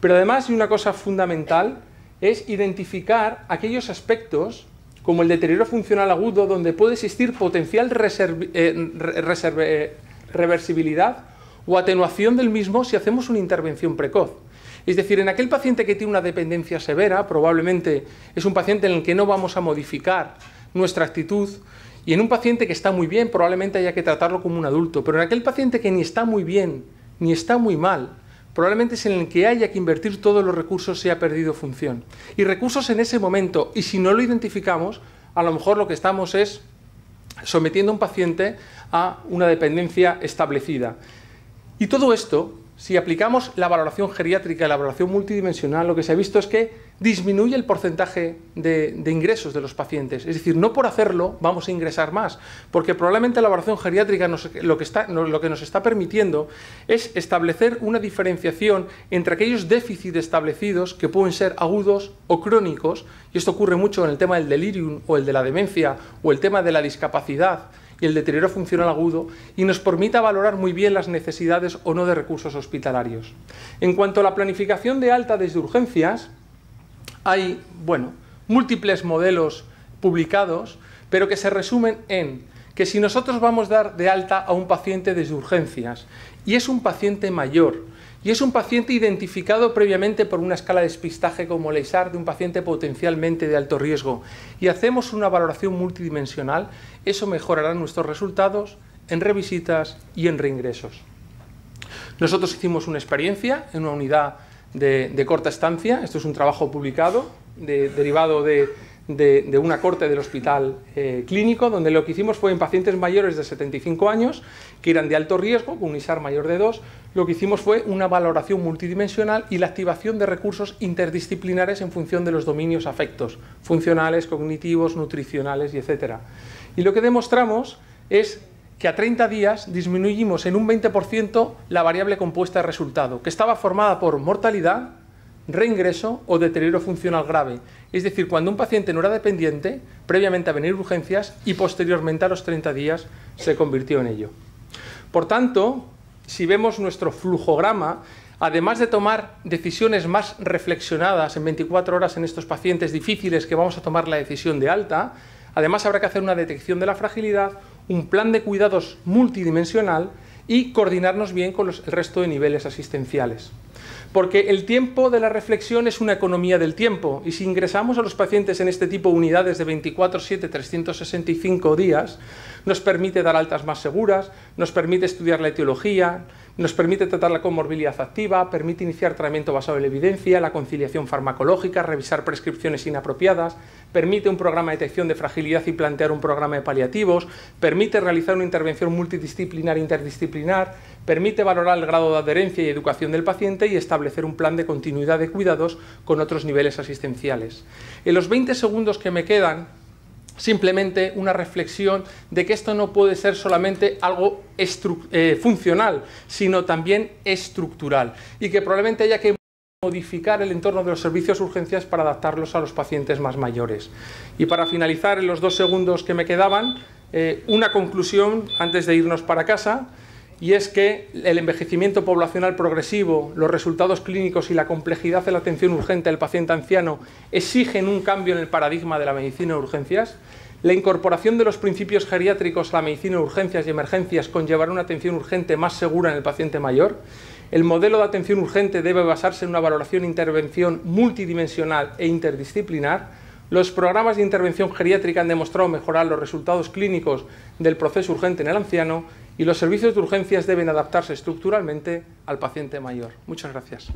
Pero además, y una cosa fundamental, es identificar aquellos aspectos como el deterioro funcional agudo, donde puede existir potencial eh, eh, reversibilidad o atenuación del mismo si hacemos una intervención precoz. Es decir, en aquel paciente que tiene una dependencia severa, probablemente es un paciente en el que no vamos a modificar nuestra actitud, y en un paciente que está muy bien, probablemente haya que tratarlo como un adulto, pero en aquel paciente que ni está muy bien, ni está muy mal, probablemente es en el que haya que invertir todos los recursos si ha perdido función. Y recursos en ese momento, y si no lo identificamos, a lo mejor lo que estamos es sometiendo a un paciente a una dependencia establecida. Y todo esto si aplicamos la valoración geriátrica, la valoración multidimensional, lo que se ha visto es que disminuye el porcentaje de, ingresos de los pacientes. Es decir, no por hacerlo vamos a ingresar más, porque probablemente la valoración geriátrica lo, lo que nos está permitiendo es establecer una diferenciación entre aquellos déficits establecidos que pueden ser agudos o crónicos, y esto ocurre mucho en el tema del delirium o el de la demencia o el tema de la discapacidad y el deterioro funcional agudo y nos permita valorar muy bien las necesidades o no de recursos hospitalarios. En cuanto a la planificación de alta desde urgencias, hay, bueno, múltiples modelos publicados, pero que se resumen en que si nosotros vamos a dar de alta a un paciente desde urgencias y es un paciente mayor, y es un paciente identificado previamente por una escala de despistaje como LESAR de un paciente potencialmente de alto riesgo y hacemos una valoración multidimensional, eso mejorará nuestros resultados en revisitas y en reingresos. Nosotros hicimos una experiencia en una unidad de, corta estancia, esto es un trabajo publicado derivado de, de, una corte del hospital eh, clínico, donde lo que hicimos fue en pacientes mayores de 75 años, que eran de alto riesgo, con un ISAR mayor de 2, lo que hicimos fue una valoración multidimensional y la activación de recursos interdisciplinares en función de los dominios afectos, funcionales, cognitivos, nutricionales y etc. Y lo que demostramos es que a 30 días disminuimos en un 20% la variable compuesta de resultado, que estaba formada por mortalidad, reingreso o deterioro funcional grave, es decir, cuando un paciente no era dependiente, previamente a venir urgencias y posteriormente a los 30 días se convirtió en ello. Por tanto, si vemos nuestro flujograma, además de tomar decisiones más reflexionadas en 24 horas en estos pacientes difíciles que vamos a tomar la decisión de alta, además habrá que hacer una detección de la fragilidad, un plan de cuidados multidimensional y coordinarnos bien con el resto de niveles asistenciales porque el tiempo de la reflexión es una economía del tiempo y si ingresamos a los pacientes en este tipo de unidades de 24, 7, 365 días, nos permite dar altas más seguras, nos permite estudiar la etiología, nos permite tratar la comorbilidad activa, permite iniciar tratamiento basado en la evidencia, la conciliación farmacológica, revisar prescripciones inapropiadas, permite un programa de detección de fragilidad y plantear un programa de paliativos, permite realizar una intervención multidisciplinar interdisciplinar, Permite valorar el grado de adherencia y educación del paciente y establecer un plan de continuidad de cuidados con otros niveles asistenciales. En los 20 segundos que me quedan, simplemente una reflexión de que esto no puede ser solamente algo eh, funcional, sino también estructural y que probablemente haya que modificar el entorno de los servicios de urgencias para adaptarlos a los pacientes más mayores. Y para finalizar, en los dos segundos que me quedaban, eh, una conclusión antes de irnos para casa y es que el envejecimiento poblacional progresivo, los resultados clínicos y la complejidad de la atención urgente del paciente anciano exigen un cambio en el paradigma de la medicina de urgencias. La incorporación de los principios geriátricos a la medicina de urgencias y emergencias conllevará una atención urgente más segura en el paciente mayor. El modelo de atención urgente debe basarse en una valoración e intervención multidimensional e interdisciplinar. Los programas de intervención geriátrica han demostrado mejorar los resultados clínicos del proceso urgente en el anciano y los servicios de urgencias deben adaptarse estructuralmente al paciente mayor. Muchas gracias.